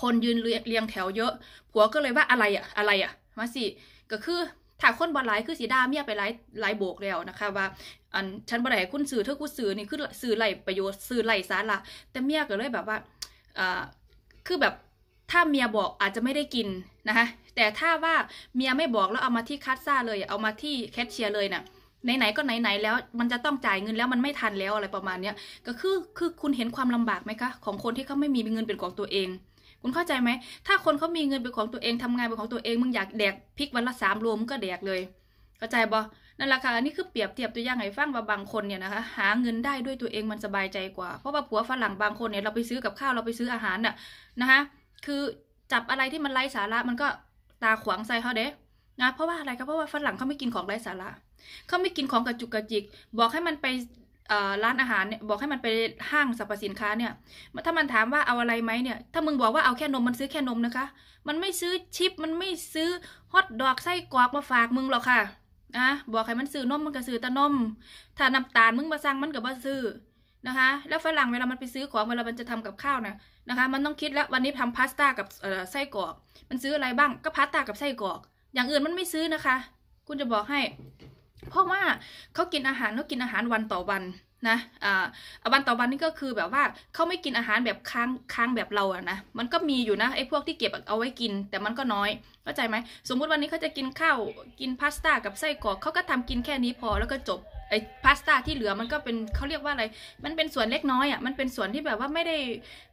คนยืนเรียงแถวเยอะผัวก็เลยว่าอะไรอะอะไรอะมาสิก็คือถ้าคนบ่หลายคือสีดาเมียไปหลายหลายโบกแล้วนะคะว่าอันฉันบ่ได้คุณสื่อเธอคุณสื่อนี่คือสื่อไหลประโยชน์สื่อไหลสาระแต่เมียก็เลยแบบว่าอ่าคือแบบถ้าเมียบอกอาจจะไม่ได้กินนะคะแต่ถ้าว่าเมียไม่บอกแล้วเอามาที่คัสซ่าเลย เอามาที่แคชเชียร์เลยเนะ่ยไหนๆก็ไหนๆแล้วมันจะต้องจ่ายเงินแล้วมันไม่ทันแล้วอะไรประมาณเนี้ยก็คือคือคุณเห็นความลำบากไหมคะของคนที่เขาไม่มีเงินเป็นของตัวเองคุณเข้าใจไหมถ้าคนเขามีเงินเป็นของตัวเองทำงานเป็นของตัวเองมึงอยากแดกพริกวันละสามรวมึงก็แดกเลยเข้าใจบอนั่นแหละค่ะอันนี้คือเปรียบเทียบตัวอย่างไห้ฟังว่าบางคนเนี่ยนะคะหาเงินได้ด้วยตัวเองมันสบายใจกว่า เพราะว่าผัวฝรั่งบางคนเนี่ยเราไปซื้อกับข้าวเราไปซื้ออาหารน่ะนะคะ คือจับอะไรที่มันไร้สาระมันก็ตาขวางใส่เขาเด้นะเพราะว่าอะไรครับเพราะว่าฝรั่งเขาไม่กินของไร้สาระเขาไม่กินของกระจุกกระจิกบอกให้มันไปร้านอาหารเนี่ยบอกให้มันไปห้างสรรพสินค้าเนี่ย ถ้ามันถามว่าเอาอะไรไหมเนี่ย ถ้ามึงบอกว่าเอาแค่นม มันซื้อแค่นมนะคะ มันไม่ซื้อชิปมันไม่ซื้อฮอทดอกไส้กรอกมาฝากมึงหรอกค่ะนะบอกให้มันซื้อนม มันก็ซื้อตะนม ถ้าน้ำตาลมึงมาสั่งมันก็บ่ซื้อนะคะ แล้วฝรั่งเวลา มันไปซื้อของเวลา มันจะทำกับข้าวนะนะคะ มันต้องคิดแล้ววันนี้ทำพาสต้ากับไส้กรอก มันซื้ออะไรบ้าง ก็พาสต้ากับไส้กรอก อย่างอื่นมันไม่ซื้อนะคะ คุณจะบอกให้เพราะว่าเขากินอาหารเขากินอาหารวันต่อวันนะ อ่าวันต่อวันนี่ก็คือแบบว่าเขาไม่กินอาหารแบบค้างค้างแบบเราอะนะ มันก็มีอยู่นะไอ้พวกที่เก็บเอาไว้กิน แต่มันก็น้อยเข้าใจไหมสมมุติวันนี้เขาจะกินข้าวกินพาสต้ากับไส้กรอกเขาก็ทำกินแค่นี้พอแล้วก็จบไอ้พาสต้าที่เหลือมันก็เป็นเขาเรียกว่าอะไร มันเป็นส่วนเล็กน้อยอ่ะ มันเป็นส่วนที่แบบว่าไม่ได้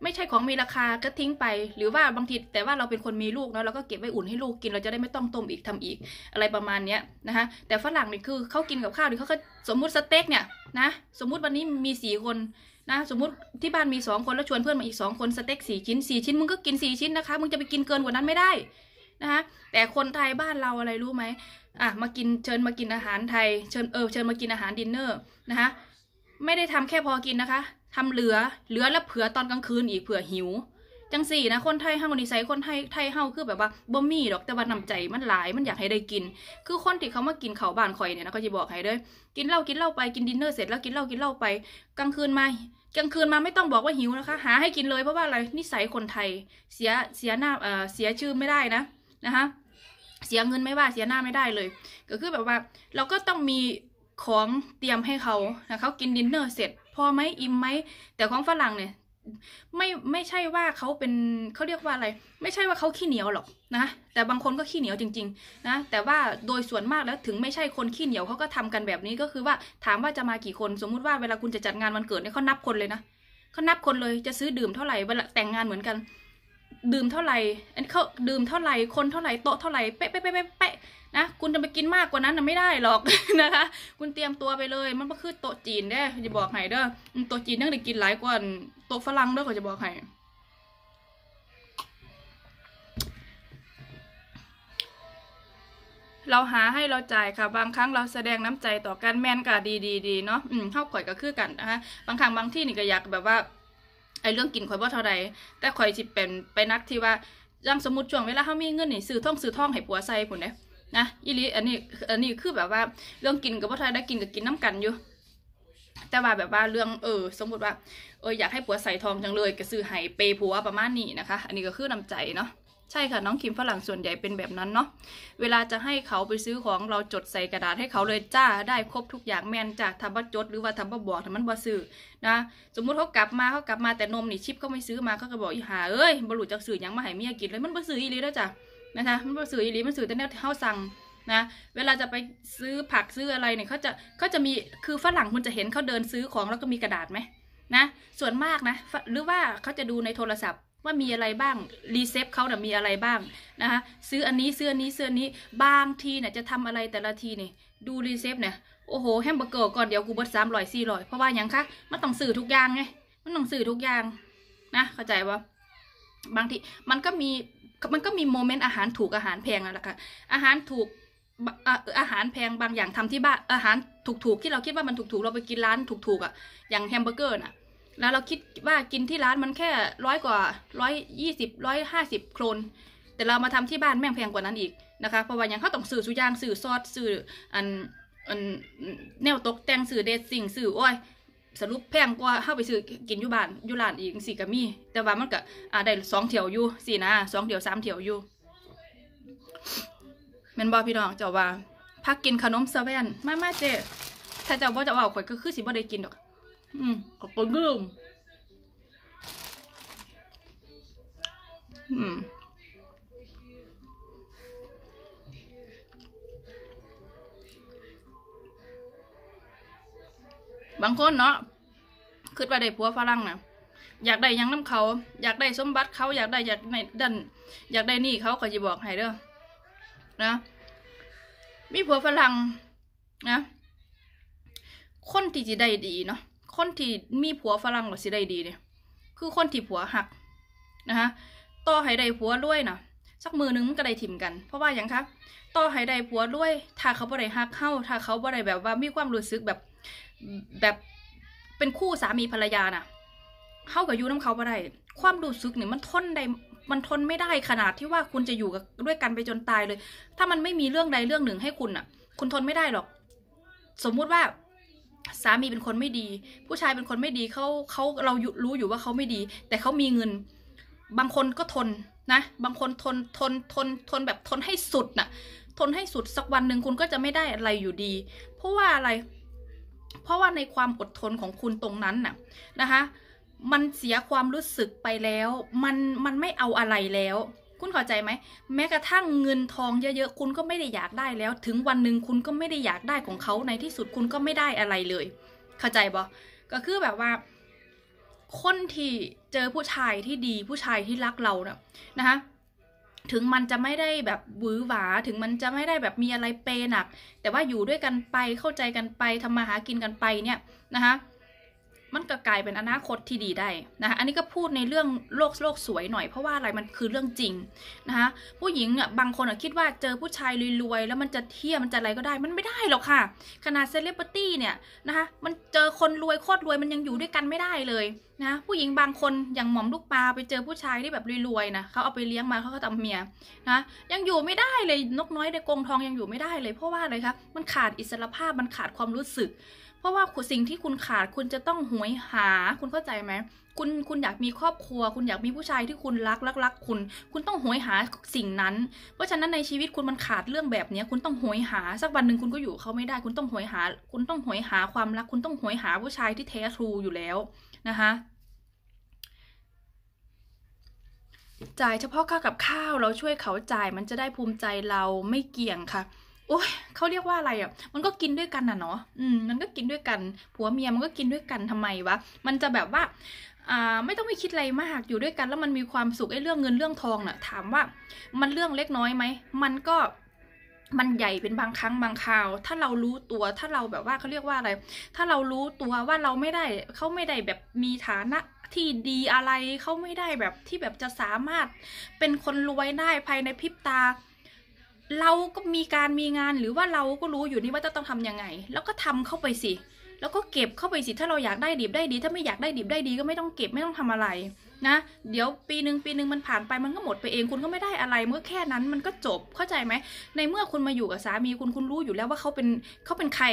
ไม่ใช่ของมีราคาก็ทิ้งไป หรือว่าบางทีแต่ว่าเราเป็นคนมีลูกเนาะเราก็เก็บไว้อุ่นให้ลูกกิน เราจะได้ไม่ต้องต้มอีกทำอีกอะไรประมาณเนี้ยนะคะ แต่ฝรั่งนี่คือเขากินกับข้าวหรือเขาก็สมมุติสเต็กเนี่ยนะ สมมุติวันนี้มีสี่คนนะ สมมติที่บ้านมีสองคนแล้วชวนเพื่อนมาอีกสองคนสเต็กสี่ชิ้นสี่ชิ้นมึงก็กินสี่ชิ้นนะคะ มึงจะไปกินเกินกว่านั้นไม่ได้นะคะแต่คนไทยบ้านเราอะไรรู้ไหมอ่ะมากินเชิญมากินอาหารไทย เชิญเออเชิญมากินอาหารดินเนอร์นะคะไม่ได้ทำแค่พอกินนะคะ ทำเหลือเหลือแล้วเผื่อตอนกลางคืนอีกเผื่อหิว จังสี่นะคนไทยห้านิสัยคนไทยไทยเฮาคือแบบว่าบ่มีดอกแต่ว่านำใจมันหลายมันอยากให้ได้กิน คือคนที่เขามากินเขาบ้านคอยเนี่ยนะก็จะบอกให้ด้วยกินเหล้ากินเหล้าไปกินดินเนอร์ เสร็จแล้วกินเหล้ากินเหล้าไป กลางคืนมากลางคืนมาไม่ต้องบอกว่าหิวนะคะหาให้กินเลยเพราะว่าอะไรนิสัยคนไทยเสียเสียหน้าเอ่อเสียชื่อไม่ได้นะนะคะเสียเงินไม่ว่าเสียหน้าไม่ได้เลย ก็คือแบบว่าเราก็ต้องมีของเตรียมให้เขานะเขากินดินเนอร์เสร็จพอไหมอิ่มไหมแต่ของฝรั่งเนี่ยไม่ไม่ใช่ว่าเขาเป็นเขาเรียกว่าอะไร ไม่ใช่ว่าเขาขี้เหนียวหรอกนะแต่บางคนก็ขี้เหนียวจริงๆนะแต่ว่าโดยส่วนมากแล้วถึงไม่ใช่คนขี้เหนียวเขาก็ทำกันแบบนี้ก็คือว่าถามว่าจะมากี่คนสมมุติว่า เวลาคุณจะจัดงานวันเกิดเนี่ยเขานับคนเลยนะเขานับคนเลยจะซื้อดื่มเท่าไหร่เวลาแต่งงานเหมือนกันดื่มเท่าไหร่อันเขาดื่มเท่าไหร่ คนเท่าไหร่โต๊ะเท่าไหร่เป๊ะเป๊ะเป๊ะเป๊ะนะ คุณจะไปกินมากกว่านั้นไม่ได้หรอกนะคะ คุณเตรียมตัวไปเลย มันก็คือโต๊ะจีนได้จะบอกให้เด้อโต๊ะจีนนั่งได้กินหลายกว่า โต๊ะฝรั่งเด้อเขาจะบอกให้เราหาให้เราจ่ายค่ะ บางครั้งเราแสดงน้ำใจต่อกันแม่นกะดีดีดีเนาะ อืมเข้าข่อยก็คือกันนะคะ บางครั้งบางที่นี่ก็อยากแบบว่าไอเรื่องกินข่อยบ่เท่าใดแต่ข่อยสิเป็นไปนักที่ว่าย่างสมมติช่วงเวลาเขามีเงินนี่ซื้อท่องซื้อท่องให้ผัวใส่ผุนเด้นะยี่ลีอันนี้ อันนี้คือแบบว่าเรื่องกินกับบ่เท่าได้กินกับกินน้ำกันอยู่ แต่ว่าแบบว่าเรื่อง เออ สมมติว่า เอออยากให้ผัวใส่ทองจังเลยก็ซื้อให้เปผัวประมาณนี้นะคะ อันนี้ก็คือน้ำใจเนาะใช่ค่ะน้องคิมฝรั่งส่วนใหญ่เป็นแบบนั้นเนาะเวลาจะให้เขาไปซื้อของเราจดใส่กระดาษให้เขาเลย จ้าได้ครบทุกอย่างแมนจากทับจดหรือว่าทัรบอกทำมันบัรซื้อนะสมมุติเขากลับมาเขากลับมาแต่นมนี่ชิปเขาไม่ซื้อมาเขาก็บอกอีหาเอ้ยบรรลุจากสื่อยังมาให้เมียกินเลยมันบัรซื้ออีหลีแล้วจ้ะนะคะมันบัรซื้ออีหลีมันซื้อแต่เนยเ่าสั่งนะเวลาจะไปซื้อผักซื้ออะไรเนี่ยเขาจะเขาจะมีคือฝรั่งคุณจะเห็นเขาเดินซื้อของแล้วก็มีกระดาษไหมนะส่วนมากนะหรือว่าเขาจะดูในโทรศัพท์ว่ามีอะไรบ้างรีเซพเขาเนี่ยมีอะไรบ้างนะคะซื้ออันนี้ซื้ออันนี้ซื้ออันนี้บางทีเนี่ยจะทำอะไรแต่ละทีนี่ดูรีเซพเนี่ยโอ้โหแฮมเบอร์เกอร์ก่อนเดี๋ยวกูเบิร์ตสามร้อยสี่ร้อยเพราะว่าอย่างคะมันต้องสื่อทุกอย่างไงมันต้องสื่อทุกอย่าง นะเข้าใจปะบางที มันก็มีมันก็มีโมเมนต์อาหารถูกอาหารแพงอะละค่ะอาหารถูกอาหารแพงบางอย่างทำที่บ้าน อาหารถูกๆที่เราคิดว่ามันถูกๆเราไปกินร้านถูกๆอ่ะอย่างแฮมเบอร์เกอร์น่ะแล้วเราคิดว่ากินที่ร้านมันแค่ร้อยกว่าร้อยยี่สิบร้อยห้าสิบโครนแต่เรามาทำที่บ้านแม่งแพงกว่านั้นอีกนะคะเพราะว่าอย่างเขาต้องสื่อสุยางสื่อซอสสื่ออันอันแนวตกแต่งสื่อเดซสิ่งสื่อโอ้ยสรุปแพงกว่าเข้าไปซื้อกินอยู่บ้านอยู่ร้านอีกสี่กะมี่แต่ว่ามันก็อ่าได้สองเถียวอยู่สี่นะสองเถียวสามเถียวอยู่แม่นบอพี่น้องเจ้าว่าพักกินขนมเซเว่นไม่ไม่เจถ้าเจ้าบ่จะเอาข่อยก็คือสิบ่ได้กินดอกอืมก็กระดมอืม บางคนเนาะคิดว่าได้ผัวฝรั่งนะอยากได้ยังน้ำเขา อยากได้สมบัติเขา อยากได้อยากในดัน อยากได้นี่เขาขอจะบอกให้เด้อนะมีผัวฝรั่งนะ คนที่จะได้ดีเนาะคนที่มีผัวฝรั่งก็สิได้ดีเนี่ยคือคนที่ผัวหักนะคะต่อให้ได้ผัวด้วยนะสักมือนึงมันก็ได้ถิ่มกัน เพราะว่าอย่างคะต่อให้ได้ผัวด้วย ถ้าเขาบ่ได้หักเข้าถ้า เขาบ่ได้แบบว่ามีความรู้สึกแบบแบบเป็นคู่สามีภรรยาน่ะเข้ากับยูน้ำเขาบ่ได้ ความรู้สึกเนี่ยมันทนได้มันทนไม่ได้ขนาดที่ว่าคุณจะอยู่กับด้วยกันไปจนตายเลย ถ้ามันไม่มีเรื่องใดเรื่องหนึ่งให้คุณอ่ะ คุณทนไม่ได้หรอก สมมุติว่าสามีเป็นคนไม่ดี ผู้ชายเป็นคนไม่ดีเขาเขาเรารู้อยู่ว่าเขาไม่ดี แต่เขามีเงิน บางคนก็ทนนะ บางคนทนทนทนทนแบบทนให้สุดนะ่ะทนให้สุดสักวันหนึ่งคุณก็จะไม่ได้อะไรอยู่ดีเพราะว่าอะไร เพราะว่าในความอดทนของคุณตรงนั้นน่ะนะคะ มันเสียความรู้สึกไปแล้ว มันมันไม่เอาอะไรแล้วคุณเข้าใจไหมแม้กระทั่งเงินทองเยอะๆคุณก็ไม่ได้อยากได้แล้ว ถึงวันหนึ่งคุณก็ไม่ได้อยากได้ของเขา ในที่สุดคุณก็ไม่ได้อะไรเลย เข้าใจปะก็คือแบบว่าคนที่เจอผู้ชายที่ดีผู้ชายที่รักเราเนะนะคะถึงมันจะไม่ได้แบบหวือหวาถึงมันจะไม่ได้แบบมีอะไรเปหนักแต่ว่าอยู่ด้วยกันไปเข้าใจกันไปทำมาหากินกันไปเนี่ยนะคะมันก็กลายเป็นอนาคตที่ดีได้นะคะอันนี้ก็พูดในเรื่องโลกโลกสวยหน่อยเพราะว่าอะไรมันคือเรื่องจริงนะคะผู้หญิงเนี่ยบางคนคิดว่าเจอผู้ชายรวยๆแล้วมันจะเที่ยมันจะอะไรก็ได้ มันไม่ได้หรอกค่ะ ขนาดเซเลบริตี้เนี่ยนะคะมันเจอคนรวยโคตรรวยมันยังอยู่ด้วยกันไม่ได้เลยนะผู้หญิงบางคนอย่างหม่อมลูกปลาไปเจอผู้ชายที่แบบรวยๆนะเขาเอาไปเลี้ยงมาเขาก็ทำเมียนะยังอยู่ไม่ได้เลยนกน้อยในกรงทองยังอยู่ไม่ได้เลยเพราะว่าอะไรคะมันขาดอิสรภาพมันขาดความรู้สึกเพราะว่าสิ่งที่คุณขาดคุณจะต้องหวยหาคุณเข้าใจไหมคุณคุณอยากมีครอบครัว คุณอยากมีผู้ชายที่คุณรักรักรักคุณ คุณต้องหวยหาสิ่งนั้น เพราะฉะนั้นในชีวิตคุณมันขาดเรื่องแบบนี้คุณต้องหวยหาสักวันหนึ่งคุณก็อยู่เขาไม่ได้ คุณต้องหวยหา คุณต้องหวยหาความรัก คุณต้องหวยหาผู้ชายที่แท้ทรูอยู่แล้วนะคะจ่ายเฉพาะค่ากับข้าวเราช่วยเขาจ่ายมันจะได้ภูมิใจเราไม่เกี่ยงค่ะโอ้ยเขาเรียกว่าอะไรอะ่ะ มันก็กินด้วยกันน่ะเนาะ อืม มันก็กินด้วยกัน ผัวเมียมันก็กินด้วยกันทำไมวะ มันจะแบบว่า อ่า ไม่ต้องไปคิดอะไรมาก อยู่ด้วยกัน แล้วมันมีความสุขไอ้เรื่องเงินเรื่องทองน่ะ ถามว่า มันเรื่องเล็กน้อยไหม มันก็ มันใหญ่เป็นบางครั้งบางคราว ถ้าเรารู้ตัว ถ้าเราแบบว่าเขาเรียกว่าอะไร ถ้าเรารู้ตัวว่าเราไม่ได้เขาไม่ได้แบบมีฐานะ ที่ดีอะไรเขาไม่ได้แบบที่แบบจะสามารถเป็นคนรวยได้ภายในพริบตาเราก็มีการมีงานหรือว่าเราก็รู้อยู่นี่ว่าจะต้องทํำยังไง แล้วก็ทำเข้าไปสิ แล้วก็เก็บเข้าไปสิ ถ้าเราอยากได้ดิบได้ดี ถ้าไม่อยากได้ดิบได้ดีก็ไม่ต้องเก็บไม่ต้องทำอะไรนะเดี๋ยวปีหนึ่งปีหนึ่งมันผ่านไปมันก็หมดไปเองคุณก็ไม่ได้อะไร เมื่อแค่นั้นมันก็จบเข้าใจไหม ในเมื่อคุณมาอยู่กับสามีคุณคุณรู้อยู่แล้วว่าเขาเป็นเขาเป็นใคร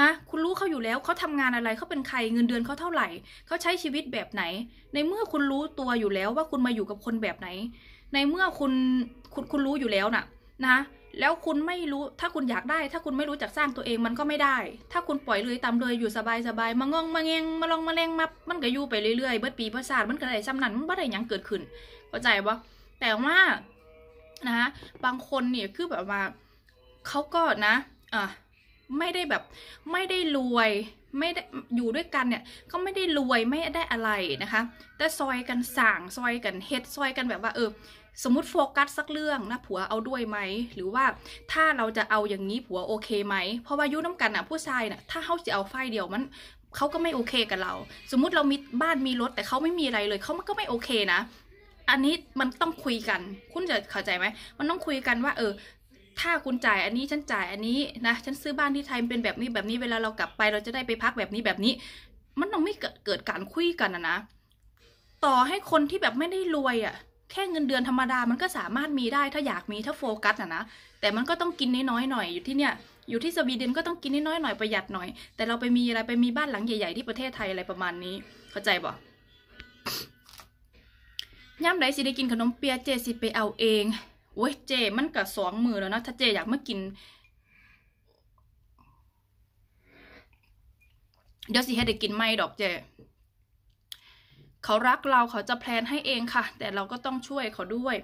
นะ คุณรู้เขาอยู่แล้วเขาทำงานอะไร เขาเป็นใครเงินเดือนเขาเท่าไหร่ เขาใช้ชีวิตแบบไหน ในเมื่อคุณรู้ตัวอยู่แล้วว่าคุณมาอยู่กับคนแบบไหน ในเมื่อคุณคุณคุณรู้อยู่แล้วนะ่ะนะแล้วคุณไม่รู้ถ้าคุณอยากได้ถ้าคุณไม่รู้จักสร้างตัวเองมันก็ไม่ได้ ถ้าคุณปล่อยเลยตามเลยอยู่สบายสบายมางองมาเงงมาลองมาแรงมามันก็อยู่ไปเรื่อยๆเบิดปีประสาทมันก็ได้ซ้ำนั้นมันบ่ได้ยังเกิดขึ้นเข้าใจปะแต่ว่านะบางคนเนี่ยคือแบบว่าเขาก็นะอ่ะไม่ได้แบบไม่ได้รวยไม่ได้อยู่ด้วยกันเนี่ยก็ไม่ได้รวยไม่ได้อะไรนะคะแต่ซอยกันสั่งซอยกันเฮ็ดซอยกันแบบว่าเออสมมติโฟกัสสักเรื่องนะ ผัวเอาด้วยไหมหรือว่าถ้าเราจะเอาอย่างนี้ผัวโอเคไหมเพราะว่ายุ่น้ากันอ่ะผู้ชายน่ะถ้าเขาจะเอาไฟเดียวมันเขาก็ไม่โอเคกับเรา สมมุติเรามีบ้านมีรถแต่เขาไม่มีอะไรเลย เขาก็ไม่โอเคนะ อันนี้มันต้องคุยกัน คุณจะเข้าใจไหมมันต้องคุยกันว่า เออ ถ้าคุณจ่ายอันนี้ฉันจ่ายอันนี้นะฉันซื้อบ้านที่ไทยเป็นแบบนี้แบบนี้เวลาเรากลับไปเราจะได้ไปพักแบบนี้แบบนี้ มันต้องไม่เกิดการคุยกันนะนะต่อให้คนที่แบบไม่ได้รวยอะ่ะแค่เงินเดือนธรรมดา มันก็สามารถมีได้ ถ้าอยากมี ถ้าโฟกัสอะนะ แต่มันก็ต้องกินน้อยๆหน่อย อยู่ที่เนี่ย อยู่ที่สวีเดนก็ต้องกินน้อยๆหน่อยประหยัดหน่อย แต่เราไปมีอะไรไปมีบ้านหลังใหญ่ ๆ ที่ประเทศไทยอะไรประมาณนี้ เข้าใจบ่ย่ำไรสิได้กินขนมเปียเจสิไปเอาเองโอ้ยเจมันกับสองมือแล้วนะถ้าเจอยากมากิน เดี๋ยวสิให้ได้กินไม่ ดอกเจเขารักเราเขาจะแพลนให้เองค่ะ แต่เราก็ต้องช่วยเขาด้วย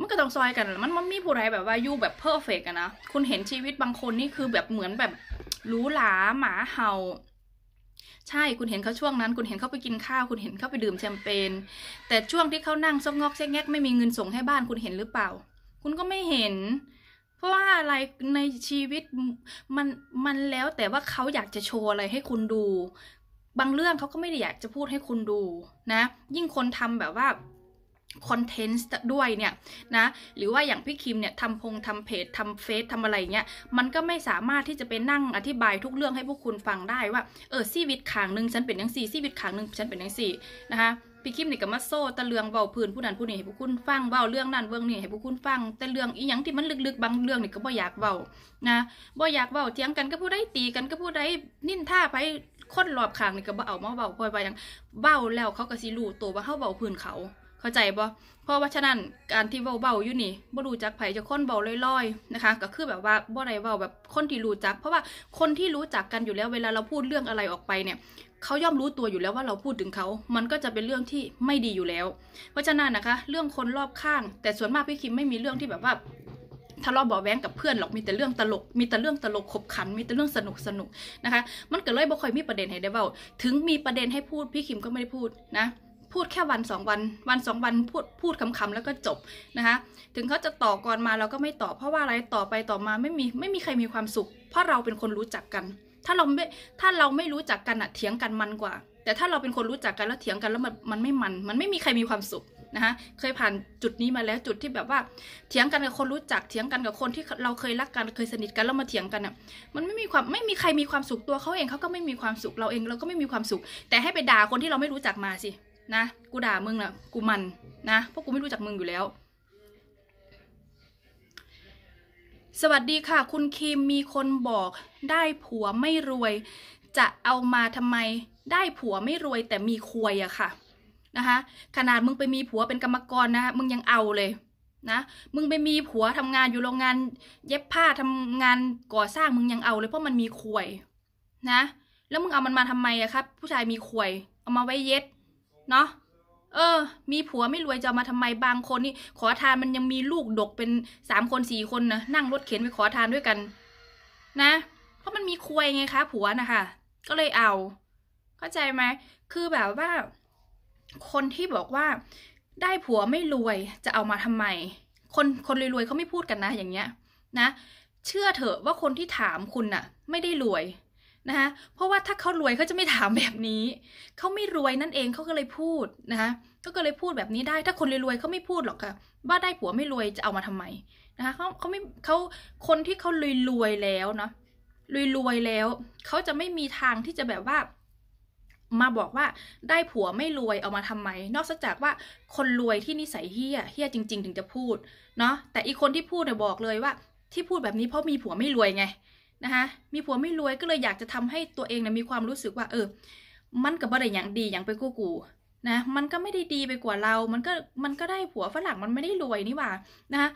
มันก็ต้องซอยกันมันมันมีผู้ใดแบบว่ายู่แบบเพอร์เฟกอะนะ คุณเห็นชีวิตบางคนนี่คือแบบเหมือนแบบหรูหราหมาเห่า ใช่คุณเห็นเขาช่วงนั้น คุณเห็นเขาไปกินข้าว คุณเห็นเขาไปดื่มแชมเปญแต่ช่วงที่เขานั่งซอกงอกแซกแงกไม่มีเงินส่งให้บ้านคุณเห็นหรือเปล่า คุณก็ไม่เห็น เพราะว่าอะไรในชีวิตมันมันแล้วแต่ว่าเขาอยากจะโชว์อะไรให้คุณดูบางเรื่องเขาก็ไม่ได้อยากจะพูดให้คุณดูนะ ยิ่งคนทำแบบว่า คอนเทนต์ด้วยเนี่ยนะ หรือว่าอย่างพี่คิมเนี่ยทำพงทำเพจทำเฟซทำอะไรเงี้ย มันก็ไม่สามารถที่จะไปนั่งอธิบายทุกเรื่องให้พวกคุณฟังได้ว่า เออซีวิตขางหนึ่งฉันเป็นยังสี่ซีวิตขางหนึ่งฉันเป็นยังสี่นะคะ พี่คิมเนี่ยกับมาโซตะเลืองเบาพื้นผู้นั้นผู้นี้ให้พวกคุณฟังเบาเรื่องนั้นเรื่องนี้ให้พวกคุณฟังแต่เรื่องอีหยังที่มันลึกๆบางเรื่องเนี่ยก็บ่อยากเบานะบ่อยากเบาเถียงกันก็พูดได้ตีกันก็พูดได้นินท่าไปคนรอบข้างนี่ก็บ่เอามาเบาปล่อยไปยังเบาแล้วเขาก็สิรู้ตัวว่าเขาเบาพื้นเขา เข้าใจบ่เพราะว่าฉะนั้นการที่เบาเบาอยู่นี่บ่รู้จักไผจะคนเบาลอย ๆ นะคะ ก็คือแบบว่าบ่ได้เบาแบบคนที่รู้จัก เพราะว่าคนที่รู้จักกันอยู่แล้วเวลาเราพูดเรื่องอะไรออกไปเนี่ย เขาย่อมรู้ตัวอยู่แล้วว่าเราพูดถึงเขา มันก็จะเป็นเรื่องที่ไม่ดีอยู่แล้ว เพราะฉะนั้นนะคะ เรื่องคนรอบข้าง แต่ส่วนมากพี่คิมไม่มีเรื่องที่แบบว่าทะเลาะเบาแว้งกับเพื่อนหรอกมีแต่เรื่องตลก มีแต่เรื่องตลกขบขัน มีแต่เรื่องสนุกสนุกนะคะมันก็เลยบ่ค่อยมีประเด็นให้ได้เบาถึงมีประเด็นให้พูดพี่คิมก็ไม่ได้พูดนะพูดแค่วันสองวัน วันสองวันพูดพูดคำๆแล้วก็จบนะคะถึงเขาจะต่อก่อนมาเราก็ไม่ตอบเพราะว่าอะไรต่อไปต่อมาไม่มีไม่มีใครมีความสุข เพราะเราเป็นคนรู้จักกัน ถ้าเราไม่ถ้าเราไม่รู้จักกันอะเถียงกันมันกว่า แต่ถ้าเราเป็นคนรู้จักกันแล้วเถียงกันแล้วมันมันไม่มันมันไม่มีใครมีความสุขนะคะเคยผ่านจุดนี้มาแล้วจุดที่แบบว่าเถียงกันกับคนรู้จักเถียงกันกับคนที่เราเคยรักกันเคยสนิทกันแล้วมาเถียงกันอ่ะ มันไม่มีความไม่มีใครมีความสุขตัวเขาเองเขาก็ไม่มีความสุขเราเองเราก็ไม่มีความสุข แต่ให้ไปด่าคนที่เราไม่รู้จักมาสินะ กูด่ามึงนะกูมันนะเพราะกูไม่รู้จักมึงอยู่แล้ว สวัสดีค่ะคุณคิมมีคนบอกได้ผัวไม่รวยจะเอามาทำไม ได้ผัวไม่รวยแต่มีควยอะค่ะนะคะขนาดมึงไปมีผัวเป็นกรรมกรนะคะมึงยังเอาเลยนะ มึงไปมีผัวทำงานอยู่โรงงาน เย็บผ้าทำงานก่อสร้างมึงยังเอา เลยเพราะมันมีควยนะ แล้วมึงเอามันมาทำไมอะครับผู้ชายมีควยเอามาไว้เย็ดเนาะ เออ มีผัวไม่รวยจะมาทำไมบางคนนี่ขอทานมันยังมีลูกดกเป็นสามคนสี่คนนะนั่งรถเข็นไปขอทานด้วยกัน นะ เพราะมันมีควยไงคะ ผัวนะคะก็เลยเอา เข้าใจไหมคือแบบว่าคนที่บอกว่าได้ผัวไม่รวยจะเอามาทำไม คนคนรวย ๆ เขาไม่พูดกันนะ อย่างเงี้ยนะ เชื่อเถอะว่าคนที่ถามคุณน่ะ ไม่ได้รวยนะคะเพราะว่าถ้าเขารวยเขาจะไม่ถามแบบนี้เขาไม่รวยนั่นเองเขาก็เลยพูดนะคะก็เลยพูดแบบนี้ได้ ถ้าคนรวย ๆเขาไม่พูดหรอกค่ะว่าได้ผัวไม่รวยจะเอามาทำไมนะคะเขาเขาไม่เขาคนที่เขารวย ๆ แล้วเนาะรวยๆแล้วเขาจะไม่มีทางที่จะแบบว่ามาบอกว่าได้ผัวไม่รวยเอามาทำไม นอกจากว่าคนรวยที่นิสัยเฮี้ยเฮี้ยจริง ๆ ถึงจะพูด เนาะ แต่อีกคนที่พูดเนี่ยบอกเลยว่า ที่พูดแบบนี้เพราะมีผัวไม่รวยไงนะคะมีผัวไม่รวยก็เลยอยากจะทำให้ตัวเองเนี่ยมีความรู้สึกว่า เออ มันกับอะไรอย่างดีอย่างไปกู้กูนะ มันก็ไม่ได้ดีไปกว่าเรา มันก็มันก็ได้ผัวฝรั่งมันไม่ได้รวยนี่หว่านะคะ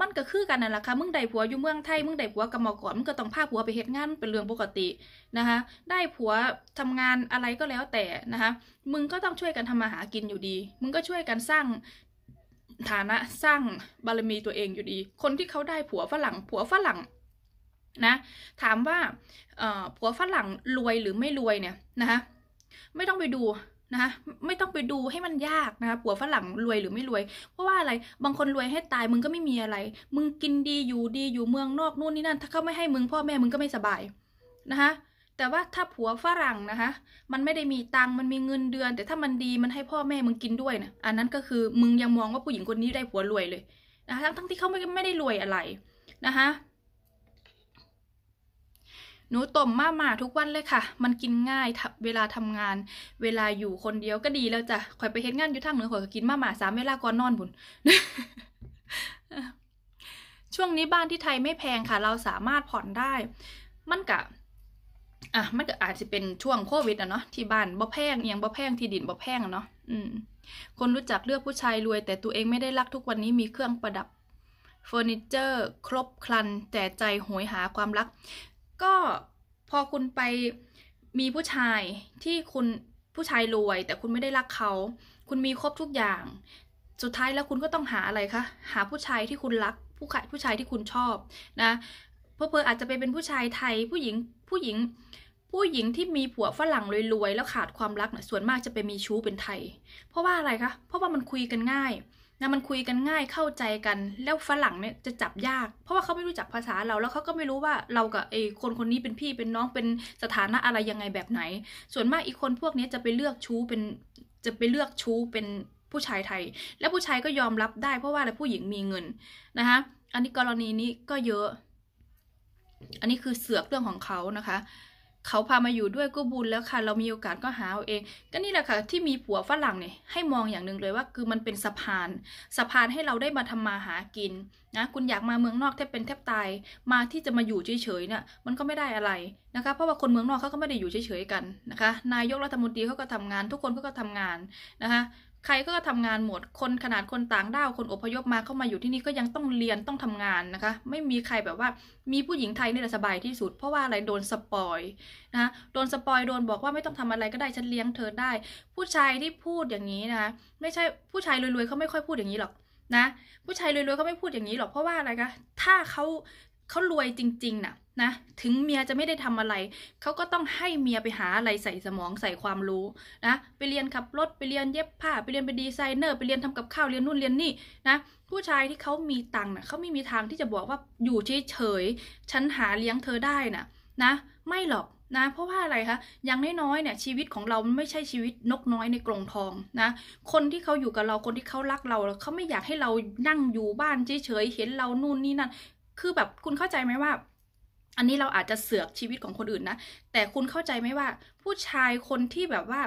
มันก็คือกันนั่นแหละค่ะ มึงได้ผัวอยู่เมืองไทย มึงได้ผัวกับหมอก่อนมึงก็ต้องพาผัวไปเฮ็ดงานเป็นเรื่องปกตินะคะได้ผัวทำงานอะไรก็แล้วแต่นะคะมึงก็ต้องช่วยกันทำมาหากินอยู่ดี มึงก็ช่วยกันสร้างฐานะสร้างบารมีตัวเองอยู่ดี คนที่เขาได้ผัวฝรั่ง ผัวฝรั่งนะถามว่าผัวฝรั่งรวยหรือไม่รวยเนี่ยนะคะไม่ต้องไปดูนะคะไม่ต้องไปดูให้มันยากนะคะผัวฝรั่งรวยหรือไม่รวย เพราะว่าอะไรบางคนรวยให้ตายมึงก็ไม่มีอะไร มึงกินดีอยู่ดีอยู่เมืองนอกนู่นนี่นั่น ถ้าเขาไม่ให้มึงพ่อแม่มึงก็ไม่สบายนะคะแต่ว่าถ้าผัวฝรั่งนะคะมันไม่ได้มีตังมันมีเงินเดือน แต่ถ้ามันดีมันให้พ่อแม่มึงกินด้วยนะอันนั้นก็คือมึงยังมองว่าผู้หญิงคนนี้ได้ผัวรวยเลยนะคะทั้งที่เขาไม่ไม่ได้รวยอะไรนะคะหนูต้มมาหมาทุกวันเลยค่ะ มันกินง่าย เวลาทำงาน เวลาอยู่คนเดียวก็ดี แล้วจ้ะข่อยไปเฮ็ดงานอยู่ทางเหนือข่อยก็กิน มาหมาสามเวลาก่อนนอนบุญช่วงนี้บ้านที่ไทยไม่แพงค่ะ เราสามารถผ่อนได้ มันกะ อ่ะ มันก็อาจจะเป็นช่วงโควิดอะเนาะที่บ้านบ่แพงยังบ่แพงที่ดินบ่แพงเนาะ อืมคนรู้จักเลือกผู้ชายรวย แต่ตัวเองไม่ได้รักทุกวันนี้มีเครื่องประดับเฟอร์นิเจอร์ ครบครันแต่ใจหวยหาความรักก็พอคุณไปมีผู้ชายที่คุณผู้ชายรวย แต่คุณไม่ได้รักเขา คุณมีครบทุกอย่างสุดท้ายแล้วคุณก็ต้องหาอะไรคะหาผู้ชายที่คุณรัก ผู้ชายผู้ชายที่คุณชอบนะเพอเพออาจจะไปเป็นผู้ชายไทยผู้หญิงผู้หญิงผู้หญิงที่มีผัวฝรั่งรวยๆแล้วขาดความรักนะส่วนมากจะไปมีชู้เป็นไทย เพราะว่าอะไรคะเพราะว่ามันคุยกันง่ายนะมันคุยกันง่ายเข้าใจกัน แล้วฝรั่งเนี่ยจะจับยาก เพราะว่าเขาไม่รู้จักภาษาเราแล้วเขาก็ไม่รู้ว่าเรากับไอ้คนคนนี้เป็นพี่เป็นน้องเป็นสถานะอะไรยังไงแบบไหน ส่วนมากอีกคนพวกนี้จะไปเลือกชู้เป็นจะไปเลือกชู้เป็นผู้ชายไทย แล้วผู้ชายก็ยอมรับได้เพราะว่าอะไรผู้หญิงมีเงินนะคะอันนี้กรณีนี้ก็เยอะ อันนี้คือเสือกเรื่องของเขานะคะเขาพามาอยู่ด้วยก็บุญแล้วค่ะเรามีโอกาสก็หาเอาเอง ก็นี่แหละค่ะที่มีผัวฝรั่งเนี่ยให้มองอย่างหนึ่งเลยว่าคือมันเป็นสะพาน สะพานให้เราได้มาทำมาหากินนะคุณอยากมาเมืองนอกแทบเป็นแทบตายมาที่จะมาอยู่เฉยๆเนี่ยมันก็ไม่ได้อะไรนะคะ เพราะว่าคนเมืองนอกเขาก็ไม่ได้อยู่เฉยๆกันนะคะ นายกรัฐมนตรีเขาก็ทำงานทุกคนเขาก็ทำงานนะคะใครก็ทำงานหมด คนขนาดคนต่างด้าว คนอพยพมาเข้ามาอยู่ที่นี่ก็ยังต้องเรียนต้องทำงานนะคะ ไม่มีใครแบบว่ามีผู้หญิงไทยนี่แหละสบายที่สุด เพราะว่าอะไรโดนสปอยนะคะโดนสปอยโดนบอกว่าไม่ต้องทำอะไรก็ได้ฉันเลี้ยงเธอได้ ผู้ชายที่พูดอย่างนี้นะคะไม่ใช่ผู้ชายรวยๆ เขาไม่ค่อยพูดอย่างนี้หรอกนะ ผู้ชายรวยๆเขาไม่พูดอย่างนี้หรอกเพราะว่าอะไรคะถ้าเขาเขารวยจริงๆนะ่ะนะถึงเมียจะไม่ได้ทำอะไร เขาก็ต้องให้เมียไปหา อะไรใส่สมองใส่ความรู้นะไปเรียนขับรถไปเรียนเย็บผ้าไปเรียนเป็นดีไซเนอร์ไปเรียนทำกับข้าวเรียนนู่นเรียนนี่นะผู้ชายที่เขามีตังค์นะเขาไม่มีทางที่จะบอกว่าอยู่เฉยๆฉันหาเลี้ยงเธอได้นะนะไม่หรอกนะ เพราะว่าอะไรคะอย่างน้อยๆเนี่ยชีวิตของเราไม่ใช่ชีวิตนกน้อยในกรงทองนะคนที่เขาอยู่กับเราคนที่เขารักเราเขาไม่อยากให้เรานั่งอยู่บ้านเฉยๆเห็นเรานู่นนี่นั่น คือแบบคุณเข้าใจไหมว่าอันนี้เราอาจจะเสือกชีวิตของคนอื่นนะ แต่คุณเข้าใจไหมว่าผู้ชายคนที่แบบว่า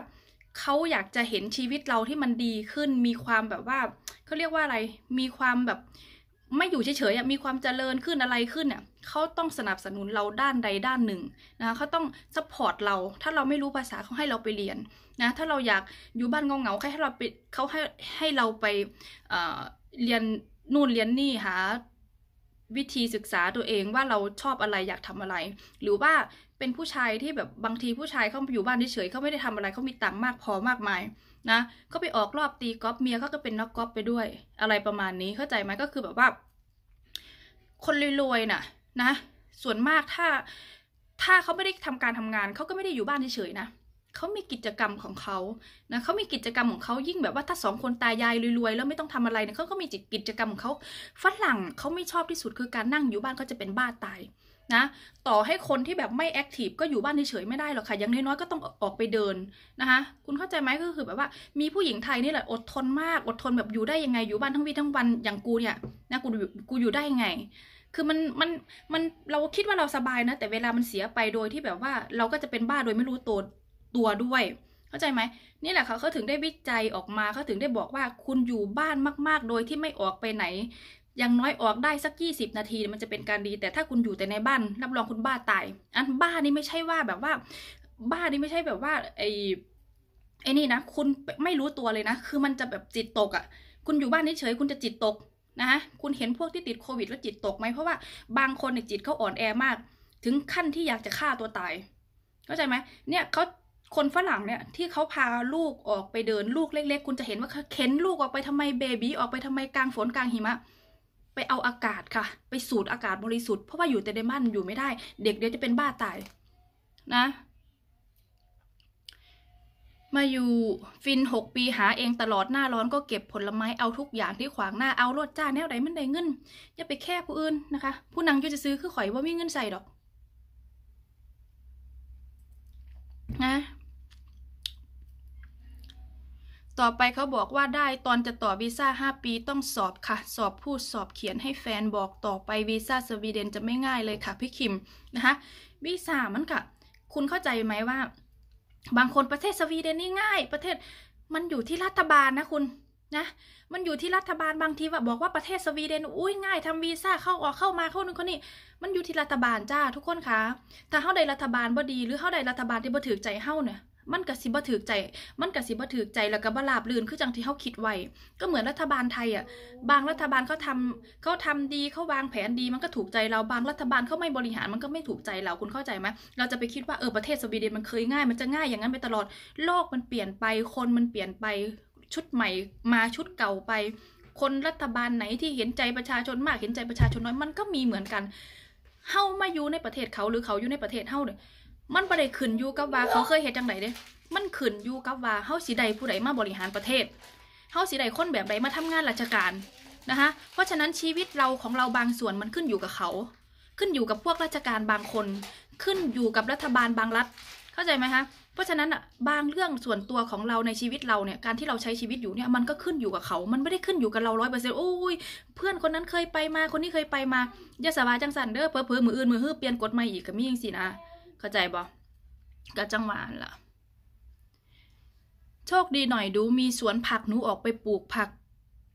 เขาอยากจะเห็นชีวิตเราที่มันดีขึ้น มีความแบบว่า เขาเรียกว่าอะไร มีความแบบไม่อยู่เฉยๆมีความเจริญขึ้นอะไรขึ้นเนี่ยเขาต้องสนับสนุนเราด้านใดด้านหนึ่งนะเขาต้องซัพพอร์ตเรา ถ้าเราไม่รู้ภาษาเขาให้เราไปเรียนนะ ถ้าเราอยากอยู่บ้านเงาเงาให้เราไปเขาให้ให้เราไปเเรียนนู่นเรียนนี่หาวิธีศึกษาตัวเองว่าเราชอบอะไรอยากทำอะไร หรือว่าเป็นผู้ชายที่แบบบางทีผู้ชายเขาอยู่บ้านเฉยเขาไม่ได้ทำอะไรเขามีตังค์มากพอมากมายนะก็ไปออกรอบตีกอล์ฟเมียเขาก็เป็นนักกอล์ฟไปด้วย อะไรประมาณนี้เข้าใจไหมก็คือแบบว่า คนรวยๆน่ะ นะ ส่วนมากถ้าถ้าเขาไม่ได้ทำการทำงานเขาก็ไม่ได้อยู่บ้านเฉยๆนะเขามีกิจกรรมของเขา นะ เขามีกิจกรรมของเขายิ่งแบบว่าถ้าสองคนตายายรวยๆแล้วไม่ต้องทำอะไรเนี่ยเขาก็มีกิจกรรมของเขาฝรั่งเขาไม่ชอบที่สุด คือการนั่งอยู่บ้านเขาจะเป็นบ้าตาย นะ ต่อให้คนที่แบบไม่แอคทีฟก็อยู่บ้านเฉยๆไม่ได้หรอกค่ะอย่างน้อยๆก็ต้องออกไปเดินนะคะ คุณเข้าใจไหมก็คือแบบว่ามีผู้หญิงไทยนี่แหละอดทนมาก อดทนแบบอยู่ได้ยังไงอยู่บ้านทั้งวีทั้งวันอย่างกูเนี่ยนะกูกูอยู่ได้ยังไง คือมันมันมันเราคิดว่าเราสบายนะแต่เวลามันเสียไปโดยที่แบบว่าเราก็จะเป็นบ้าโดยไม่รู้ตัวตัวด้วยเข้าใจไหมนี่แหละค่ะเขาถึงได้วิจัยออกมาเขาถึงได้บอกว่าคุณอยู่บ้านมากๆ โดยที่ไม่ออกไปไหนยังน้อยออกได้สักยี่สิบนาที มันจะเป็นการดี แต่ถ้าคุณอยู่แต่ในบ้านรับรองคุณบ้าตาย อันบ้านนี้ไม่ใช่ว่าแบบว่าบ้านนี้ไม่ใช่แบบว่าไอ้ไอ้นี่นะ คุณไม่รู้ตัวเลยนะ คือมันจะแบบจิตตกอะ่ะ คุณอยู่บ้านเฉยคุณจะจิตตกนะคุณเห็นพวกที่ติดโควิด แล้วจิตตกไหมเพราะว่าบางคนเนี่ยจิตเขาอ่อนแอมาก ถึงขั้นที่อยากจะฆ่าตัวตายเข้าใจไหมเนี่ยเขาคนฝรั่งเนี่ยที่เขาพาลูกออกไปเดินลูกเล็ก ๆ คุณจะเห็นว่าเข็นลูกออกไปทำไมเบบี้ออกไปทำไมกลางฝนกลางหิมะ ไปเอาอากาศค่ะ ไปสูดอากาศบริสุทธิ์เพราะว่าอยู่แต่ในบ้านอยู่ไม่ได้ เด็กเดี๋ยวจะเป็นบ้าตาย นะ มาอยู่ฟินหกปีหาเองตลอดหน้าร้อนก็เก็บผลไม้ เอาทุกอย่าง ที่ขวางหน้าเอารถจ้า แนวไหนมันได้เงินอย่าไปแค่ผู้อื่นนะคะ ผู้นังจะซื้อคือข่อยว่ามีเงินใส่ดอก นะต่อไปเขาบอกว่าได้ตอนจะต่อวีซ่า5ปีต้องสอบค่ะ สอบพูดสอบเขียนให้แฟนบอกต่อไปวีซ่าสวีเดนจะไม่ง่ายเลยค่ะพี่คิมนะคะวีซ่ามันกะคุณเข้าใจไหมว่า บางคนประเทศสวีเดนนี่ง่ายประเทศมันอยู่ที่รัฐบาลนะคุณนะมันอยู่ที่รัฐบาลบางทีว่าบอกว่าประเทศสวีเดนอุ้ยง่าย ทำวีซ่าเข้าออกเข้ามาเข้านู่นเข้านี่มันอยู่ที่รัฐบาลจ้าทุกคนคะถ้าเข้าใดรัฐบาลบ่ดี หรือเข้าใดรัฐบาลที่บ่ถือใจเข้าเนี่ยมันกระสิบ่ถือใจ มันกระสิบ่ถือใจ แล้วก็บลาบลื่นคือจังที่เขาคิดไว้ ก็เหมือนรัฐบาลไทยอ่ะ บางรัฐบาลเขาทาเขาทำาดีเขาวางแผนดี มันก็ถูกใจเรา บางรัฐบาลเขาไม่บริหาร มันก็ไม่ถูกใจเรา คุณเข้าใจไหมเราจะไปคิดว่า เออ ประเทศสวีเดนมันเคยง่าย มันจะง่ายอย่างนั้นไปตลอด โลกมันเปลี่ยนไป คนมันเปลี่ยนไป ชุดใหม่มาชุดเก่าไป คนรัฐบาลไหนที่เห็นใจประชาชนมาก เห็นใจประชาชนน้อย มันก็มีเหมือนกัน เฮามาอยู่ในประเทศเขาหรือเขาอยู่ในประเทศเฮาเนี่ยมันไปได้ขึ้นอยู่กับว่าเขาเคยเห็นจังไดเด้มันขึ้นอยู่กับว่าเฮาสีใดผู้ใดมาบริหารประเทศ เฮาสีใด้คนแบบใดมาทำงานราชการนะคะเพราะฉะนั้นชีวิตเราของเราบางส่วนมันขึ้นอยู่กับเขา ขึ้นอยู่กับพวกราชการบางคน ขึ้นอยู่กับรัฐบาลบางรัฐ เข้าใจไหมคะเพราะฉะนั้นอ่ะบางเรื่องส่วนตัวของเราในชีวิตเราเนี่ย การที่เราใช้ชีวิตอยู่เนี่ยมันก็ขึ้นอยู่กับเขา มันไม่ได้ขึ้นอยู่กับเราร้อยเปอร์เซ็นต์โอ้ย เพื่อนคนนั้นเคยไปมา คนนี้เคยไปมายาสบายจังสันเด้อเพอเพอมืออื่น มือฮื้อเปลี่ยนกฎใหม่อีกก็มีอย่างสินะเข้าใจบ่ก็จังหวนล่ะ โชคดีหน่อยดูมีสวนผักหนูออกไปปลูกผัก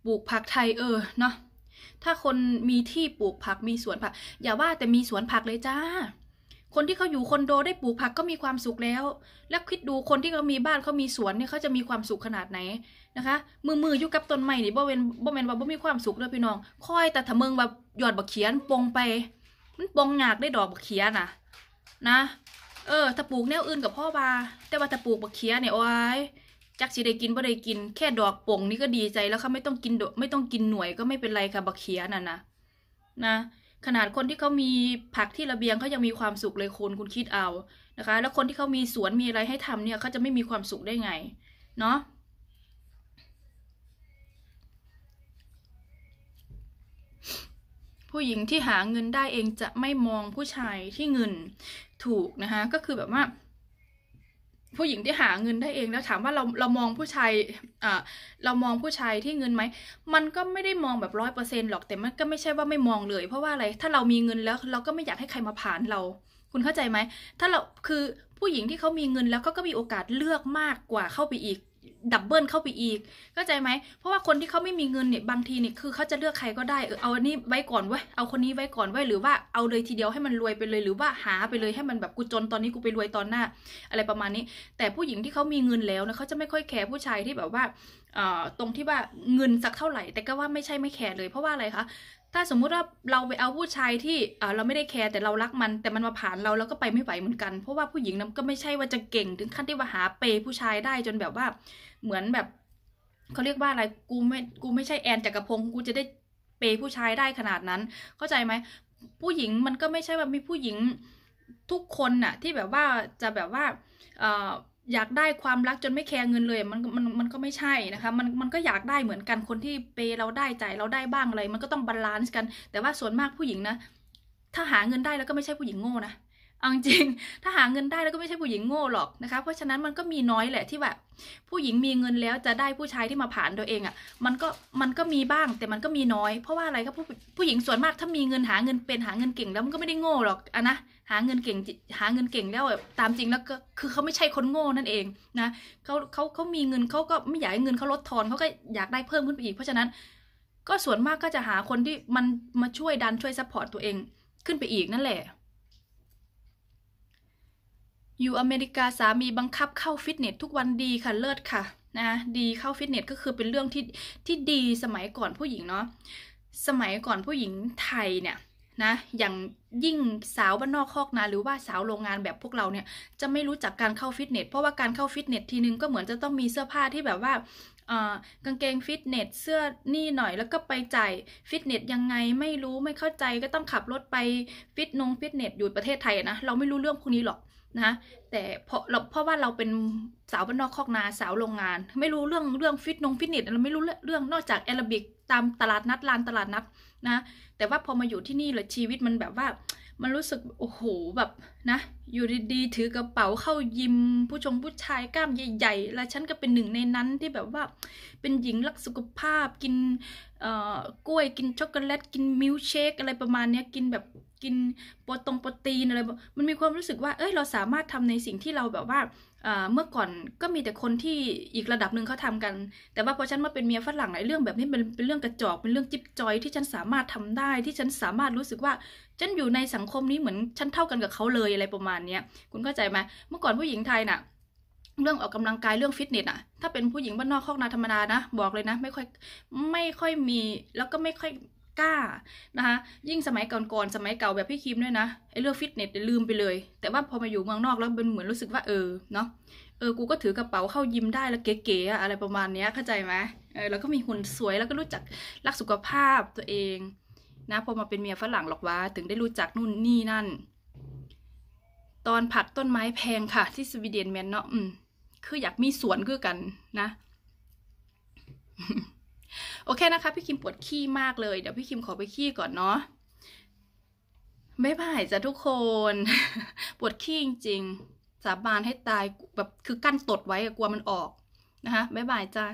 ปลูกผักไทยเออ เนาะถ้าคนมีที่ปลูกผักมีสวนผักอย่าว่าแต่มีสวนผักเลยจ้า คนที่เขาอยู่คอนโดได้ปลูกผักก็มีความสุขแล้ว แล้วคิดดูคนที่เขามีบ้านเขามีสวนเนี่ยเขาจะมีความสุขขนาดไหนนะคะ มือมืออยู่กับต้นไม้นี่บ่เวนบ่เวนว่าบ่มีความสุขเลยพี่น้องคอยแต่ถมึงแบบหยอดบักเขียนปงไปมันปงงากได้ดอกบักเขียนอ่ะนะ เออถะปลูกแนวอื่นกับพ่อบาแต่ว่าถะปลูกบะเขียเนี่ยโอ้ยจักสีได้กินบ่ได้กินแค่ดอกป่งนี่ก็ดีใจแล้วค่ะไม่ต้องกินไม่ต้องกินหน่วยก็ไม่เป็นไรค่ะบะเขียนั่นนะนะขนาดคนที่เขามีผักที่ระเบียงเขายังมีความสุขเลยคุณคุณคิดเอานะคะแล้วคนที่เขามีสวนมีอะไรให้ทำเนี่ยเขาจะไม่มีความสุขได้ไง เนาะผู้หญิงที่หาเงินได้เองจะไม่มองผู้ชายที่เงินถูกนะคะก็คือแบบว่า ผู้หญิงที่หาเงินได้เองแล้วถามว่าเราเรามองผู้ชายอ่าเรามองผู้ชายที่เงินไหมมันก็ไม่ได้มองแบบร้อยเปอร์เซ็นต์หรอกแต่มันก็ไม่ใช่ว่าไม่มองเลย เพราะว่าอะไรถ้าเรามีเงินแล้วเราก็ไม่อยากให้ใครมาผ่านเรา คุณเข้าใจไหมถ้าเราคือผู้หญิงที่เขามีเงินแล้วเขาก็มีโอกาสเลือกมากกว่าเข้าไปอีกดับเบิลเข้าไปอีกเข้าใจไหม เพราะว่าคนที่เขาไม่มีเงินเนี่ยบางทีเนี่ยคือเขาจะเลือกใครก็ได้เออเอาอันนี้ไว้ก่อนไว้ เอาคนนี้ไว้ก่อนไว้ หรือว่าเอาเลยทีเดียวให้มันรวยไปเลยหรือว่าหาไปเลยให้มันแบบกูจนตอนนี้กูไปรวยตอนหน้า อะไรประมาณนี้ แต่ผู้หญิงที่เขามีเงินแล้วนะเขาจะไม่ค่อยแคร์ผู้ชายที่แบบว่าตรงที่ว่าเงินสักเท่าไหร่ แต่ก็ว่าไม่ใช่ไม่แคร์เลย เพราะว่าอะไรคะถ้าสมมุติว่าเราไปเอาผู้ชาย ที่เราไม่ได้แคร์แต่เรารักมัน แต่มันมาผ่านเราเราก็ไปไม่ไหวเหมือนกัน เพราะว่าผู้หญิงนั้นก็ไม่ใช่ว่าจะเก่งถึงขั้นที่ว่าหาเปยผู้ชายได้ จนแบบว่าเหมือนแบบเขาเรียกว่าอะไรกูไม่กูไม่ใช่แอนจักรพงศ์กูจะได้เปยผู้ชายได้ขนาดนั้น เข้าใจไหม ผู้หญิงมันก็ไม่ใช่ว่ามีผู้หญิงทุกคนน่ะที่แบบว่าจะแบบว่าเอยากได้ความรักจนไม่แคร์เงินเลยมันมันมันก็ไม่ใช่นะคะมันมันก็อยากได้เหมือนกันคนที่เป เราได้ใจเราได้บ้างอะไร มันก็ต้องบาลานซ์กัน แต่ว่าส่วนมากผู้หญิงนะ ถ้าหาเงินได้แล้วก็ไม่ใช่ผู้หญิงโง่นะเอาจริง ถ้าหาเงินได้แล้วก็ไม่ใช่ผู้หญิงโง่หรอกนะคะเพราะฉะนั้นมันก็มีน้อยแหละที่แบบผู้หญิงมีเงินแล้วจะได้ผู้ชายที่มาผ่านตัวเองอะ่ะมันก็มันก็มีบ้างแต่มันก็มีน้อยเพราะว่าอะไรครับผู้ผู้หญิงส่วนมากถ้ามีเงินหาเงิน เป็นหาเงินเก่งแล้วมันก็ไม่ได้โง่หรอกอะนะหาเงินเก่งหาเงินเก่งแล้วตามจริงแล้วก็คือเขาไม่ใช่คนโง่นั่นเองนะเขาเขาเขามีเงินเขาก็ไม่อยากให้เงินเขาลดทอนเขาก็อยากได้เพิ่มขึ้นไปอีกเพราะฉะนั้นก็ส่วนมากก็จะหาคนที่มันมาช่วยดันช่วยซัพพอร์ตตัวเองขึ้นไปอีกนั่นแหละอยู่อเมริกาสามีบังคับเข้าฟิตเนสทุกวันดีค่ะเลิศค่ะนะดีเข้าฟิตเนสก็คือเป็นเรื่องที่ที่ดีสมัยก่อนผู้หญิงเนาะสมัยก่อนผู้หญิงไทยเนี่ยนะอย่างยิ่งสาวบ้านนอกคอกนา หรือว่าสาวโรงงานแบบพวกเราเนี่ยจะไม่รู้จักการเข้าฟิตเนส เพราะว่าการเข้าฟิตเนสทีนึงก็เหมือนจะต้องมีเสื้อผ้าที่แบบว่ากางเกงฟิตเนสเสื้อนี่หน่อย แล้วก็ไปจ่ายฟิตเนสยังไงไม่รู้ไม่เข้าใจก็ต้องขับรถไปฟิตนงฟิตเนสอยู่ประเทศไทยนะเราไม่รู้เรื่องพวกนี้หรอกนะแต่เพราะเราเพราะว่าเราเป็นสาวบ้านนอกคอกนาสาวโรงงาน ไม่รู้เรื่องเรื่องฟิตนงฟิตเนสเราไม่รู้เรื่องนอกจากแอรบิกตามตลาดนัดลานตลาดนัดนะแต่ว่าพอมาอยู่ที่นี่เลยชีวิตมันแบบว่ามันรู้สึกโอ้โหแบบนะอยู่ดีๆถือกระเป๋าเข้ายิมผู้ชมผู้ชายกล้ามใหญ่ๆ แล้วฉันก็เป็นหนึ่งในนั้นที่แบบว่า เป็นหญิงรักสุขภาพ กินกล้วยกินช็อกโกแลตกินมิล์เชค อะไรประมาณนี้กินแบบกินโปรตงโปรตีนอะไร มันมีความรู้สึกว่า เอ้ยเราสามารถทำในสิ่งที่เราแบบว่าเมื่อก่อนก็มีแต่คนที่อีกระดับหนึ่งเขาทากัน แต่ว่าพอฉันมาเป็นเมียฝรั่งไอ้เรื่องแบบนี้เป็นเป็นเรื่องกระจอกเป็นเรื่องจิ๊บจอย ที่ฉันสามารถทำได้ที่ฉันสามารถรู้สึกว่าฉันอยู่ในสังคมนี้เหมือนฉันเท่ากันกับเขาเลยอะไรประมาณเนี้ยคุณเข้าใจไหมเมื่อก่อนผู้หญิงไทยน่ะเรื่องออกกำลังกายเรื่องฟิตเนสอะถ้าเป็นผู้หญิงบ้านนอกคอกนาธรรมดานะบอกเลยนะ ไม่ค่อยไม่ค่อยมีแล้วก็ไม่ค่อยกล้า นะคะยิ่งสมัยก่อนๆสมัยเก่าแบบพี่คิมด้วยนะไอ้เรื่องฟิตเนสลืมไปเลย แต่ว่าพอมาอยู่เมืองนอกแล้วเป็นเหมือนรู้สึกว่าเออเนาะเออ กูก็ถือกระเป๋าเข้ายิมได้แล้วเก๋ๆอะไรประมาณนี้เข้าใจไหมเออแล้วก็มีหุ่นสวยแล้วก็รู้จักรักสุขภาพตัวเอง นะพอมาเป็นเมียฝรั่งหรอกว่า ถึงได้รู้จักนู่นนี่นั่น ตอนผัดต้นไม้แพงค่ะ ที่สวีเดนแมนเนาะอืมคืออยากมีสวนคือกัน นะโอเคนะคะ พี่คิมปวดขี้มากเลยเดี๋ยวพี่คิมขอไปขี้ก่อนเนาะไม่ผ่ายจ้ะทุกคน ปวดขี้จริงๆ สาบานให้ตายแบบคือกั้นตดไว้กลัวมันออกนะคะบ๊ายบายจ้า